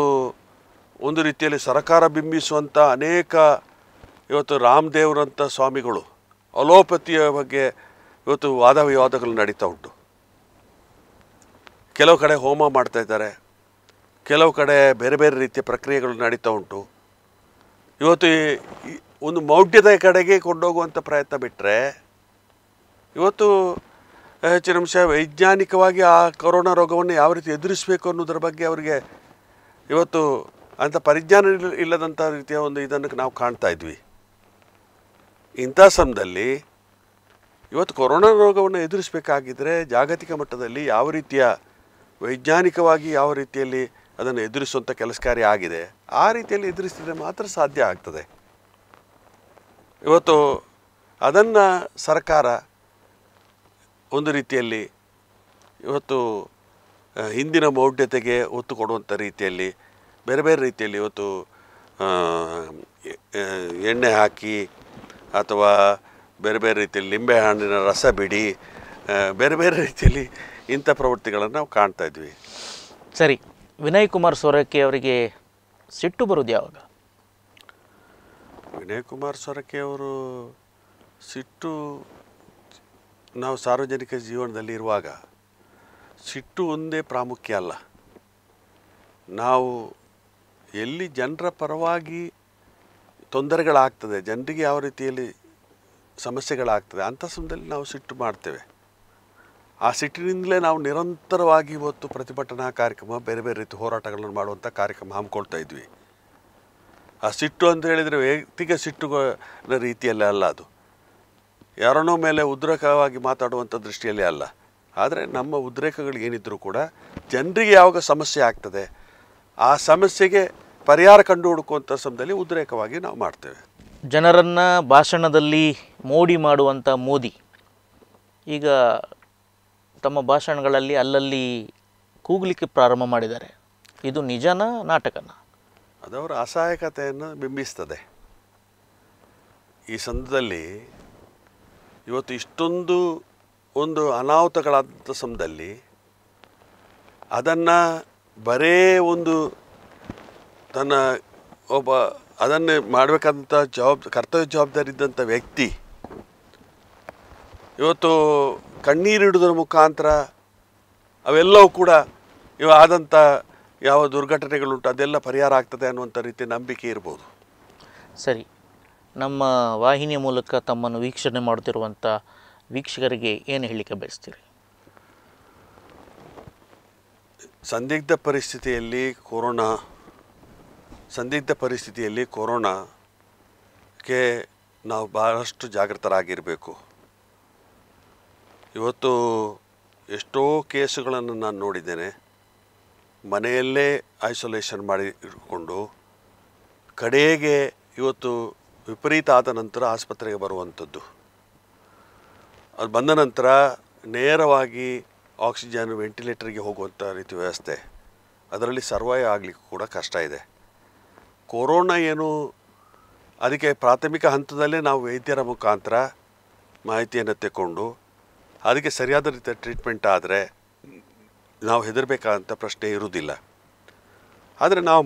ಒಂದು ರೀತಿಯಲ್ಲಿ ಸರಕಾರ ಬಿಂಬಿಸುವಂಥ ಅನೇಕ ಇವತ್ತು ರಾಮದೇವ್ರಂಥ ಸ್ವಾಮಿಗಳು ಅಲೋಪತಿಯ ಬಗ್ಗೆ ಇವತ್ತು ವಾದ ವಿವಾದಗಳು ನಡೀತಾ ಉಂಟು ಕೆಲವು ಕಡೆ ಹೋಮ ಮಾಡ್ತಾ ಇದ್ದಾರೆ ಕೆಲವು ಕಡೆ ಬೇರೆ ಬೇರೆ ರೀತಿಯ ಪ್ರಕ್ರಿಯೆಗಳು ನಡೀತಾ ಉಂಟು ಇವತ್ತು ಒಂದು ಮೌಢ್ಯದ ಕಡೆಗೆ ಕೊಂಡೋಗುವಂಥ ಪ್ರಯತ್ನ ಬಿಟ್ಟರೆ ಇವತ್ತು ಹೆಚ್ಚಿನ ಅಂಶ ವೈಜ್ಞಾನಿಕವಾಗಿ ಆ ಕೊರೋನಾ ರೋಗವನ್ನು ಯಾವ ರೀತಿ ಎದುರಿಸಬೇಕು ಅನ್ನೋದ್ರ ಬಗ್ಗೆ ಅವರಿಗೆ ಇವತ್ತು ಅಂಥ ಪರಿಜ್ಞಾನ ಇಲ್ಲದಂಥ ರೀತಿಯ ಒಂದು ಇದನ್ನು ನಾವು ಕಾಣ್ತಾ ಇದ್ವಿ ಇಂಥ ಸಮಯದಲ್ಲಿ ಇವತ್ತು ಕೊರೋನಾ ರೋಗವನ್ನು ಎದುರಿಸಬೇಕಾಗಿದ್ದರೆ ಜಾಗತಿಕ ಮಟ್ಟದಲ್ಲಿ ಯಾವ ರೀತಿಯ ವೈಜ್ಞಾನಿಕವಾಗಿ ಯಾವ ರೀತಿಯಲ್ಲಿ ಅದನ್ನು ಎದುರಿಸುವಂಥ ಕೆಲಸ ಕಾರ್ಯ ಆಗಿದೆ ಆ ರೀತಿಯಲ್ಲಿ ಎದುರಿಸಿದರೆ ಮಾತ್ರ ಸಾಧ್ಯ ಆಗ್ತದೆ ಇವತ್ತು ಅದನ್ನು ಸರ್ಕಾರ ಒಂದು ರೀತಿಯಲ್ಲಿ ಇವತ್ತು ಹಿಂದಿನ ಮೌಢ್ಯತೆಗೆ ಒತ್ತು ಕೊಡುವಂಥ ರೀತಿಯಲ್ಲಿ ಬೇರೆ ಬೇರೆ ರೀತಿಯಲ್ಲಿ ಇವತ್ತು ಎಣ್ಣೆ ಹಾಕಿ ಅಥವಾ ಬೇರೆ ಬೇರೆ ರೀತಿಯಲ್ಲಿ ಹಣ್ಣಿನ ರಸ ಬಿಡಿ ಬೇರೆ ಬೇರೆ ರೀತಿಯಲ್ಲಿ ಇಂಥ ಪ್ರವೃತ್ತಿಗಳನ್ನು ನಾವು ಕಾಣ್ತಾ ಇದ್ವಿ ಸರಿ ವಿನಯ್ ಕುಮಾರ್ ಸೊರಕೆ ಅವರಿಗೆ ಸಿಟ್ಟು ಬರೋದು ಯಾವಾಗ ವಿನಯ್ ಕುಮಾರ್ ಸೊರಕೆ ಅವರು ಸಿಟ್ಟು ನಾವು ಸಾರ್ವಜನಿಕ ಜೀವನದಲ್ಲಿ ಇರುವಾಗ ಸಿಟ್ಟು ಒಂದೇ ಪ್ರಾಮುಖ್ಯ ಅಲ್ಲ ನಾವು ಎಲ್ಲಿ ಜನರ ಪರವಾಗಿ ತೊಂದರೆಗಳಾಗ್ತದೆ ಜನರಿಗೆ ಯಾವ ರೀತಿಯಲ್ಲಿ ಸಮಸ್ಯೆಗಳಾಗ್ತದೆ ಅಂಥ ಸಮಯದಲ್ಲಿ ನಾವು ಸಿಟ್ಟು ಮಾಡ್ತೇವೆ ಆ ಸಿಟ್ಟಿನಿಂದಲೇ ನಾವು ನಿರಂತರವಾಗಿ ಇವತ್ತು ಪ್ರತಿಭಟನಾ ಕಾರ್ಯಕ್ರಮ ಬೇರೆ ಬೇರೆ ರೀತಿ ಹೋರಾಟಗಳನ್ನು ಮಾಡುವಂಥ ಕಾರ್ಯಕ್ರಮ ಹಮ್ಮಿಕೊಳ್ತಾ ಇದ್ವಿ ಆ ಸಿಟ್ಟು ಅಂತ ಹೇಳಿದರೆ ವೈಯಕ್ತಿಕ ಸಿಟ್ಟುಗಳ ರೀತಿಯಲ್ಲಿ ಅಲ್ಲ ಅದು ಯಾರನ್ನೋ ಮೇಲೆ ಉದ್ರೇಕವಾಗಿ ಮಾತಾಡುವಂಥ ದೃಷ್ಟಿಯಲ್ಲಿ ಅಲ್ಲ ಆದರೆ ನಮ್ಮ ಉದ್ರೇಕಗಳು ಏನಿದ್ದರೂ ಕೂಡ ಜನರಿಗೆ ಯಾವಾಗ ಸಮಸ್ಯೆ ಆಗ್ತದೆ ಆ ಸಮಸ್ಯೆಗೆ ಪರಿಹಾರ ಕಂಡು ಹುಡುಕುವಂಥ ಸಮಯದಲ್ಲಿ ಉದ್ರೇಕವಾಗಿ ನಾವು ಮಾಡ್ತೇವೆ ಜನರನ್ನು ಭಾಷಣದಲ್ಲಿ ಮೋಡಿ ಮಾಡುವಂಥ ಮೋದಿ ಈಗ ತಮ್ಮ ಭಾಷಣಗಳಲ್ಲಿ ಅಲ್ಲಲ್ಲಿ ಕೂಗಲಿಕ್ಕೆ ಪ್ರಾರಂಭ ಮಾಡಿದ್ದಾರೆ ಇದು ನಿಜನ ನಾಟಕನ ಅದವರ ಅಸಹಾಯಕತೆಯನ್ನು ಬಿಂಬಿಸ್ತದೆ ಈ ಸಂದದಲ್ಲಿ ಇವತ್ತು ಇಷ್ಟೊಂದು ಒಂದು ಅನಾಹುತಗಳಾದಂಥ ಸಮಯದಲ್ಲಿ ಅದನ್ನು ಬರೇ ಒಂದು ತನ್ನ ಒಬ್ಬ ಅದನ್ನೇ ಮಾಡಬೇಕಾದಂಥ ಜವಾಬ್ ಕರ್ತವ್ಯ ಜವಾಬ್ದಾರಿ ಇದ್ದಂಥ ವ್ಯಕ್ತಿ ಇವತ್ತು ಕಣ್ಣೀರಿಡುವುದರ ಮುಖಾಂತರ ಅವೆಲ್ಲವೂ ಕೂಡ ಇವ ಆದಂಥ ಯಾವ ದುರ್ಘಟನೆಗಳುಂಟು ಅದೆಲ್ಲ ಪರಿಹಾರ ಆಗ್ತದೆ ಅನ್ನುವಂಥ ರೀತಿ ನಂಬಿಕೆ ಇರ್ಬೋದು ಸರಿ ನಮ್ಮ ವಾಹಿನಿಯ ಮೂಲಕ ತಮ್ಮನ್ನು ವೀಕ್ಷಣೆ ಮಾಡುತ್ತಿರುವಂಥ ವೀಕ್ಷಕರಿಗೆ ಏನು ಹೇಳಲಿಕ್ಕೆ ಬಯಸ್ತೀರಿ ಸಂದಿಗ್ಧ ಪರಿಸ್ಥಿತಿಯಲ್ಲಿ ಕೊರೋನಾ ಸಂದಿಗ್ಧ ಪರಿಸ್ಥಿತಿಯಲ್ಲಿ ಕೊರೋನಾಕ್ಕೆ ನಾವು ಭಾಳಷ್ಟು ಜಾಗೃತರಾಗಿರಬೇಕು ಇವತ್ತು ಎಷ್ಟೋ ಕೇಸುಗಳನ್ನು ನಾನು ನೋಡಿದ್ದೇನೆ ಮನೆಯಲ್ಲೇ ಐಸೋಲೇಷನ್ ಮಾಡಿ ಇಟ್ಕೊಂಡು ಕಡೆಗೆ ಇವತ್ತು ವಿಪರೀತ ಆದ ನಂತರ ಆಸ್ಪತ್ರೆಗೆ ಬರುವಂಥದ್ದು ಅದು ಬಂದ ನಂತರ ನೇರವಾಗಿ ಆಕ್ಸಿಜನ್ ವೆಂಟಿಲೇಟರ್ಗೆ ಹೋಗುವಂಥ ರೀತಿ ವ್ಯವಸ್ಥೆ ಅದರಲ್ಲಿ ಸರ್ವೈವ್ ಆಗಲಿಕ್ಕೆ ಕೂಡ ಕಷ್ಟ ಇದೆ ಕೊರೋನಾ ಏನು ಅದಕ್ಕೆ ಪ್ರಾಥಮಿಕ ಹಂತದಲ್ಲೇ ನಾವು ವೈದ್ಯರ ಮುಖಾಂತರ ಮಾಹಿತಿಯನ್ನು ತಗೊಂಡು ಅದಕ್ಕೆ ಸರಿಯಾದ ರೀತಿಯ ಟ್ರೀಟ್ಮೆಂಟ್ ಆದರೆ ನಾವು ಹೆದರಬೇಕಾದಂಥ ಪ್ರಶ್ನೆ ಇರುವುದಿಲ್ಲ ಆದರೆ ನಾವು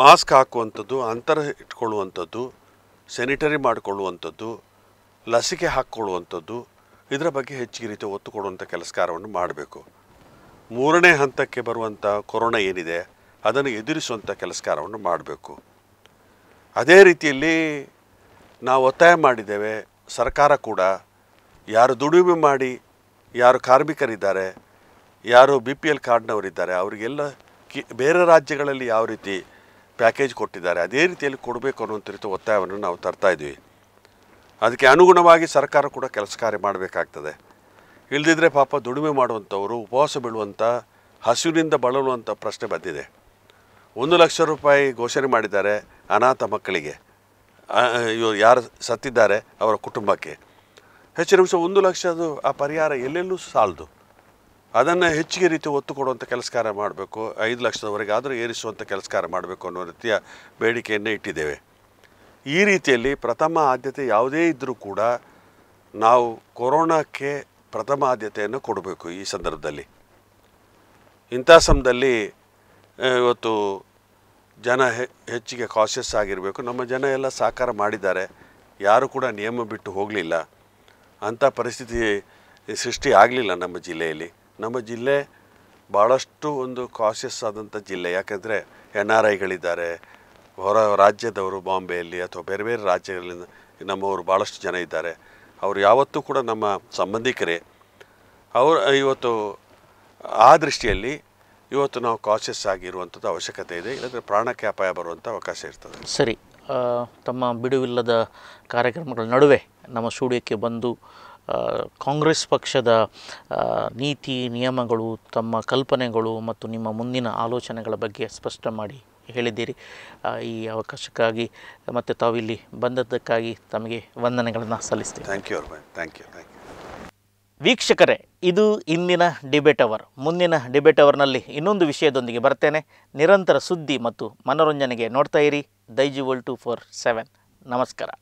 ಮಾಸ್ಕ್ ಹಾಕುವಂಥದ್ದು ಅಂತರ ಇಟ್ಕೊಳ್ಳುವಂಥದ್ದು ಸ್ಯಾನಿಟರಿ ಮಾಡಿಕೊಳ್ಳುವಂಥದ್ದು ಲಸಿಕೆ ಹಾಕ್ಕೊಳ್ಳುವಂಥದ್ದು ಇದರ ಬಗ್ಗೆ ಹೆಚ್ಚಿಗೆ ರೀತಿ ಒತ್ತು ಕೊಡುವಂಥ ಕೆಲಸಕಾರವನ್ನು ಮಾಡಬೇಕು ಮೂರನೇ ಹಂತಕ್ಕೆ ಬರುವಂಥ ಕೊರೋನಾ ಏನಿದೆ ಅದನ್ನು ಎದುರಿಸುವಂಥ ಕೆಲಸಕಾರವನ್ನು ಮಾಡಬೇಕು ಅದೇ ರೀತಿಯಲ್ಲಿ ನಾವು ಒತ್ತಾಯ ಮಾಡಿದ್ದೇವೆ ಸರ್ಕಾರ ಕೂಡ ಯಾರು ದುಡಿಮೆ ಮಾಡಿ ಯಾರು ಕಾರ್ಮಿಕರಿದ್ದಾರೆ ಯಾರು ಬಿ ಪಿ ಎಲ್ ಕಾರ್ಡ್ನವರಿದ್ದಾರೆ ಅವರಿಗೆಲ್ಲ ಕಿ ಬೇರೆ ರಾಜ್ಯಗಳಲ್ಲಿ ಯಾವ ರೀತಿ ಪ್ಯಾಕೇಜ್ ಕೊಟ್ಟಿದ್ದಾರೆ ಅದೇ ರೀತಿಯಲ್ಲಿ ಕೊಡಬೇಕು ಅನ್ನೋಂಥ ರೀತಿ ಒತ್ತಾಯವನ್ನು ನಾವು ತರ್ತಾ ಇದ್ವಿ ಅದಕ್ಕೆ ಅನುಗುಣವಾಗಿ ಸರ್ಕಾರ ಕೂಡ ಕೆಲಸ ಕಾರ್ಯ ಮಾಡಬೇಕಾಗ್ತದೆ ಇಲ್ಲದಿದ್ದರೆ ಪಾಪ ದುಡಿಮೆ ಮಾಡುವಂಥವರು ಉಪವಾಸ ಬೀಳುವಂಥ ಹಸಿವಿನಿಂದ ಬಳಲುವಂಥ ಪ್ರಶ್ನೆ ಬಂದಿದೆ ಒಂದು ಲಕ್ಷ ರೂಪಾಯಿ ಘೋಷಣೆ ಮಾಡಿದ್ದಾರೆ ಅನಾಥ ಮಕ್ಕಳಿಗೆ ಇವರು ಯಾರು ಸತ್ತಿದ್ದಾರೆ ಅವರ ಕುಟುಂಬಕ್ಕೆ ಹೆಚ್ಚು ನಿಮಿಷ ಒಂದು ಅದು ಆ ಪರಿಹಾರ ಎಲ್ಲೆಲ್ಲೂ ಸಾಲದು ಅದನ್ನು ಹೆಚ್ಚಿಗೆ ರೀತಿ ಒತ್ತು ಕೊಡುವಂಥ ಕೆಲಸ ಕಾರ್ಯ ಮಾಡಬೇಕು ಐದು ಲಕ್ಷದವರೆಗೆ ಆದರೂ ಏರಿಸುವಂಥ ಕೆಲಸ ಕಾರ್ಯ ಮಾಡಬೇಕು ಅನ್ನೋ ರೀತಿಯ ಬೇಡಿಕೆಯನ್ನೇ ಇಟ್ಟಿದ್ದೇವೆ ಈ ರೀತಿಯಲ್ಲಿ ಪ್ರಥಮ ಆದ್ಯತೆ ಯಾವುದೇ ಇದ್ದರೂ ಕೂಡ ನಾವು ಕೊರೋನಾಕ್ಕೆ ಪ್ರಥಮ ಆದ್ಯತೆಯನ್ನು ಕೊಡಬೇಕು ಈ ಸಂದರ್ಭದಲ್ಲಿ ಇಂಥ ಸಮಯದಲ್ಲಿ ಇವತ್ತು ಜನ ಹೆಚ್ಚಿಗೆ ಕಾಶಿಯಸ್ ಆಗಿರಬೇಕು ನಮ್ಮ ಜನ ಎಲ್ಲ ಸಾಕಾರ ಮಾಡಿದ್ದಾರೆ ಯಾರು ಕೂಡ ನಿಯಮ ಬಿಟ್ಟು ಹೋಗಲಿಲ್ಲ ಅಂಥ ಪರಿಸ್ಥಿತಿ ಸೃಷ್ಟಿ ಆಗಲಿಲ್ಲ ನಮ್ಮ ಜಿಲ್ಲೆಯಲ್ಲಿ ನಮ್ಮ ಜಿಲ್ಲೆ ಭಾಳಷ್ಟು ಒಂದು ಕಾಶಿಯಸ್ ಆದಂಥ ಜಿಲ್ಲೆ ಯಾಕೆಂದರೆ ಎನ್ ಆರ್ ಐಗಳಿದ್ದಾರೆ ಹೊರ ರಾಜ್ಯದವರು ಬಾಂಬೆಯಲ್ಲಿ ಅಥವಾ ಬೇರೆ ಬೇರೆ ರಾಜ್ಯಗಳಿಂದ ನಮ್ಮವರು ಭಾಳಷ್ಟು ಜನ ಇದ್ದಾರೆ ಅವರು ಯಾವತ್ತೂ ಕೂಡ ನಮ್ಮ ಸಂಬಂಧಿಕರೇ ಅವರು ಇವತ್ತು ಆ ದೃಷ್ಟಿಯಲ್ಲಿ ಇವತ್ತು ನಾವು ಕಾಶಿಯಸ್ ಆಗಿರುವಂಥದ್ದು ಅವಶ್ಯಕತೆ ಇದೆ ಇಲ್ಲಾಂದರೆ ಪ್ರಾಣಕ್ಕೆ ಅಪಾಯ ಬರುವಂಥ ಅವಕಾಶ ಇರ್ತದೆ ಸರಿ ತಮ್ಮ ಬಿಡುವಿಲ್ಲದ ಕಾರ್ಯಕ್ರಮಗಳ ನಡುವೆ ನಮ್ಮ ಸ್ಟುಡಿಯೋಕ್ಕೆ ಬಂದು ಕಾಂಗ್ರೆಸ್ ಪಕ್ಷದ ನೀತಿ ನಿಯಮಗಳು ತಮ್ಮ ಕಲ್ಪನೆಗಳು ಮತ್ತು ನಿಮ್ಮ ಮುಂದಿನ ಆಲೋಚನೆಗಳ ಬಗ್ಗೆ ಸ್ಪಷ್ಟ ಮಾಡಿ ಹೇಳಿದ್ದೀರಿ ಈ ಅವಕಾಶಕ್ಕಾಗಿ ಮತ್ತು ತಾವಿಲ್ಲಿ ಬಂದದ್ದಕ್ಕಾಗಿ ತಮಗೆ ವಂದನೆಗಳನ್ನು ಸಲ್ಲಿಸ್ತೀವಿ ಥ್ಯಾಂಕ್ ಯು ಥ್ಯಾಂಕ್ ಯು ವೀಕ್ಷಕರೇ ಇದು ಇಂದಿನ ಡಿಬೇಟ್ ಅವರ್ ಮುಂದಿನ ಡಿಬೇಟ್ ಅವರ್ನಲ್ಲಿ ಇನ್ನೊಂದು ವಿಷಯದೊಂದಿಗೆ ಬರ್ತೇನೆ ನಿರಂತರ ಸುದ್ದಿ ಮತ್ತು ಮನೋರಂಜನೆಗೆ ನೋಡ್ತಾ ಇರಿ ದೈಜಿ ವೋಲ್ ಟು ಫೋರ್ ಸೆವೆನ್ ನಮಸ್ಕಾರ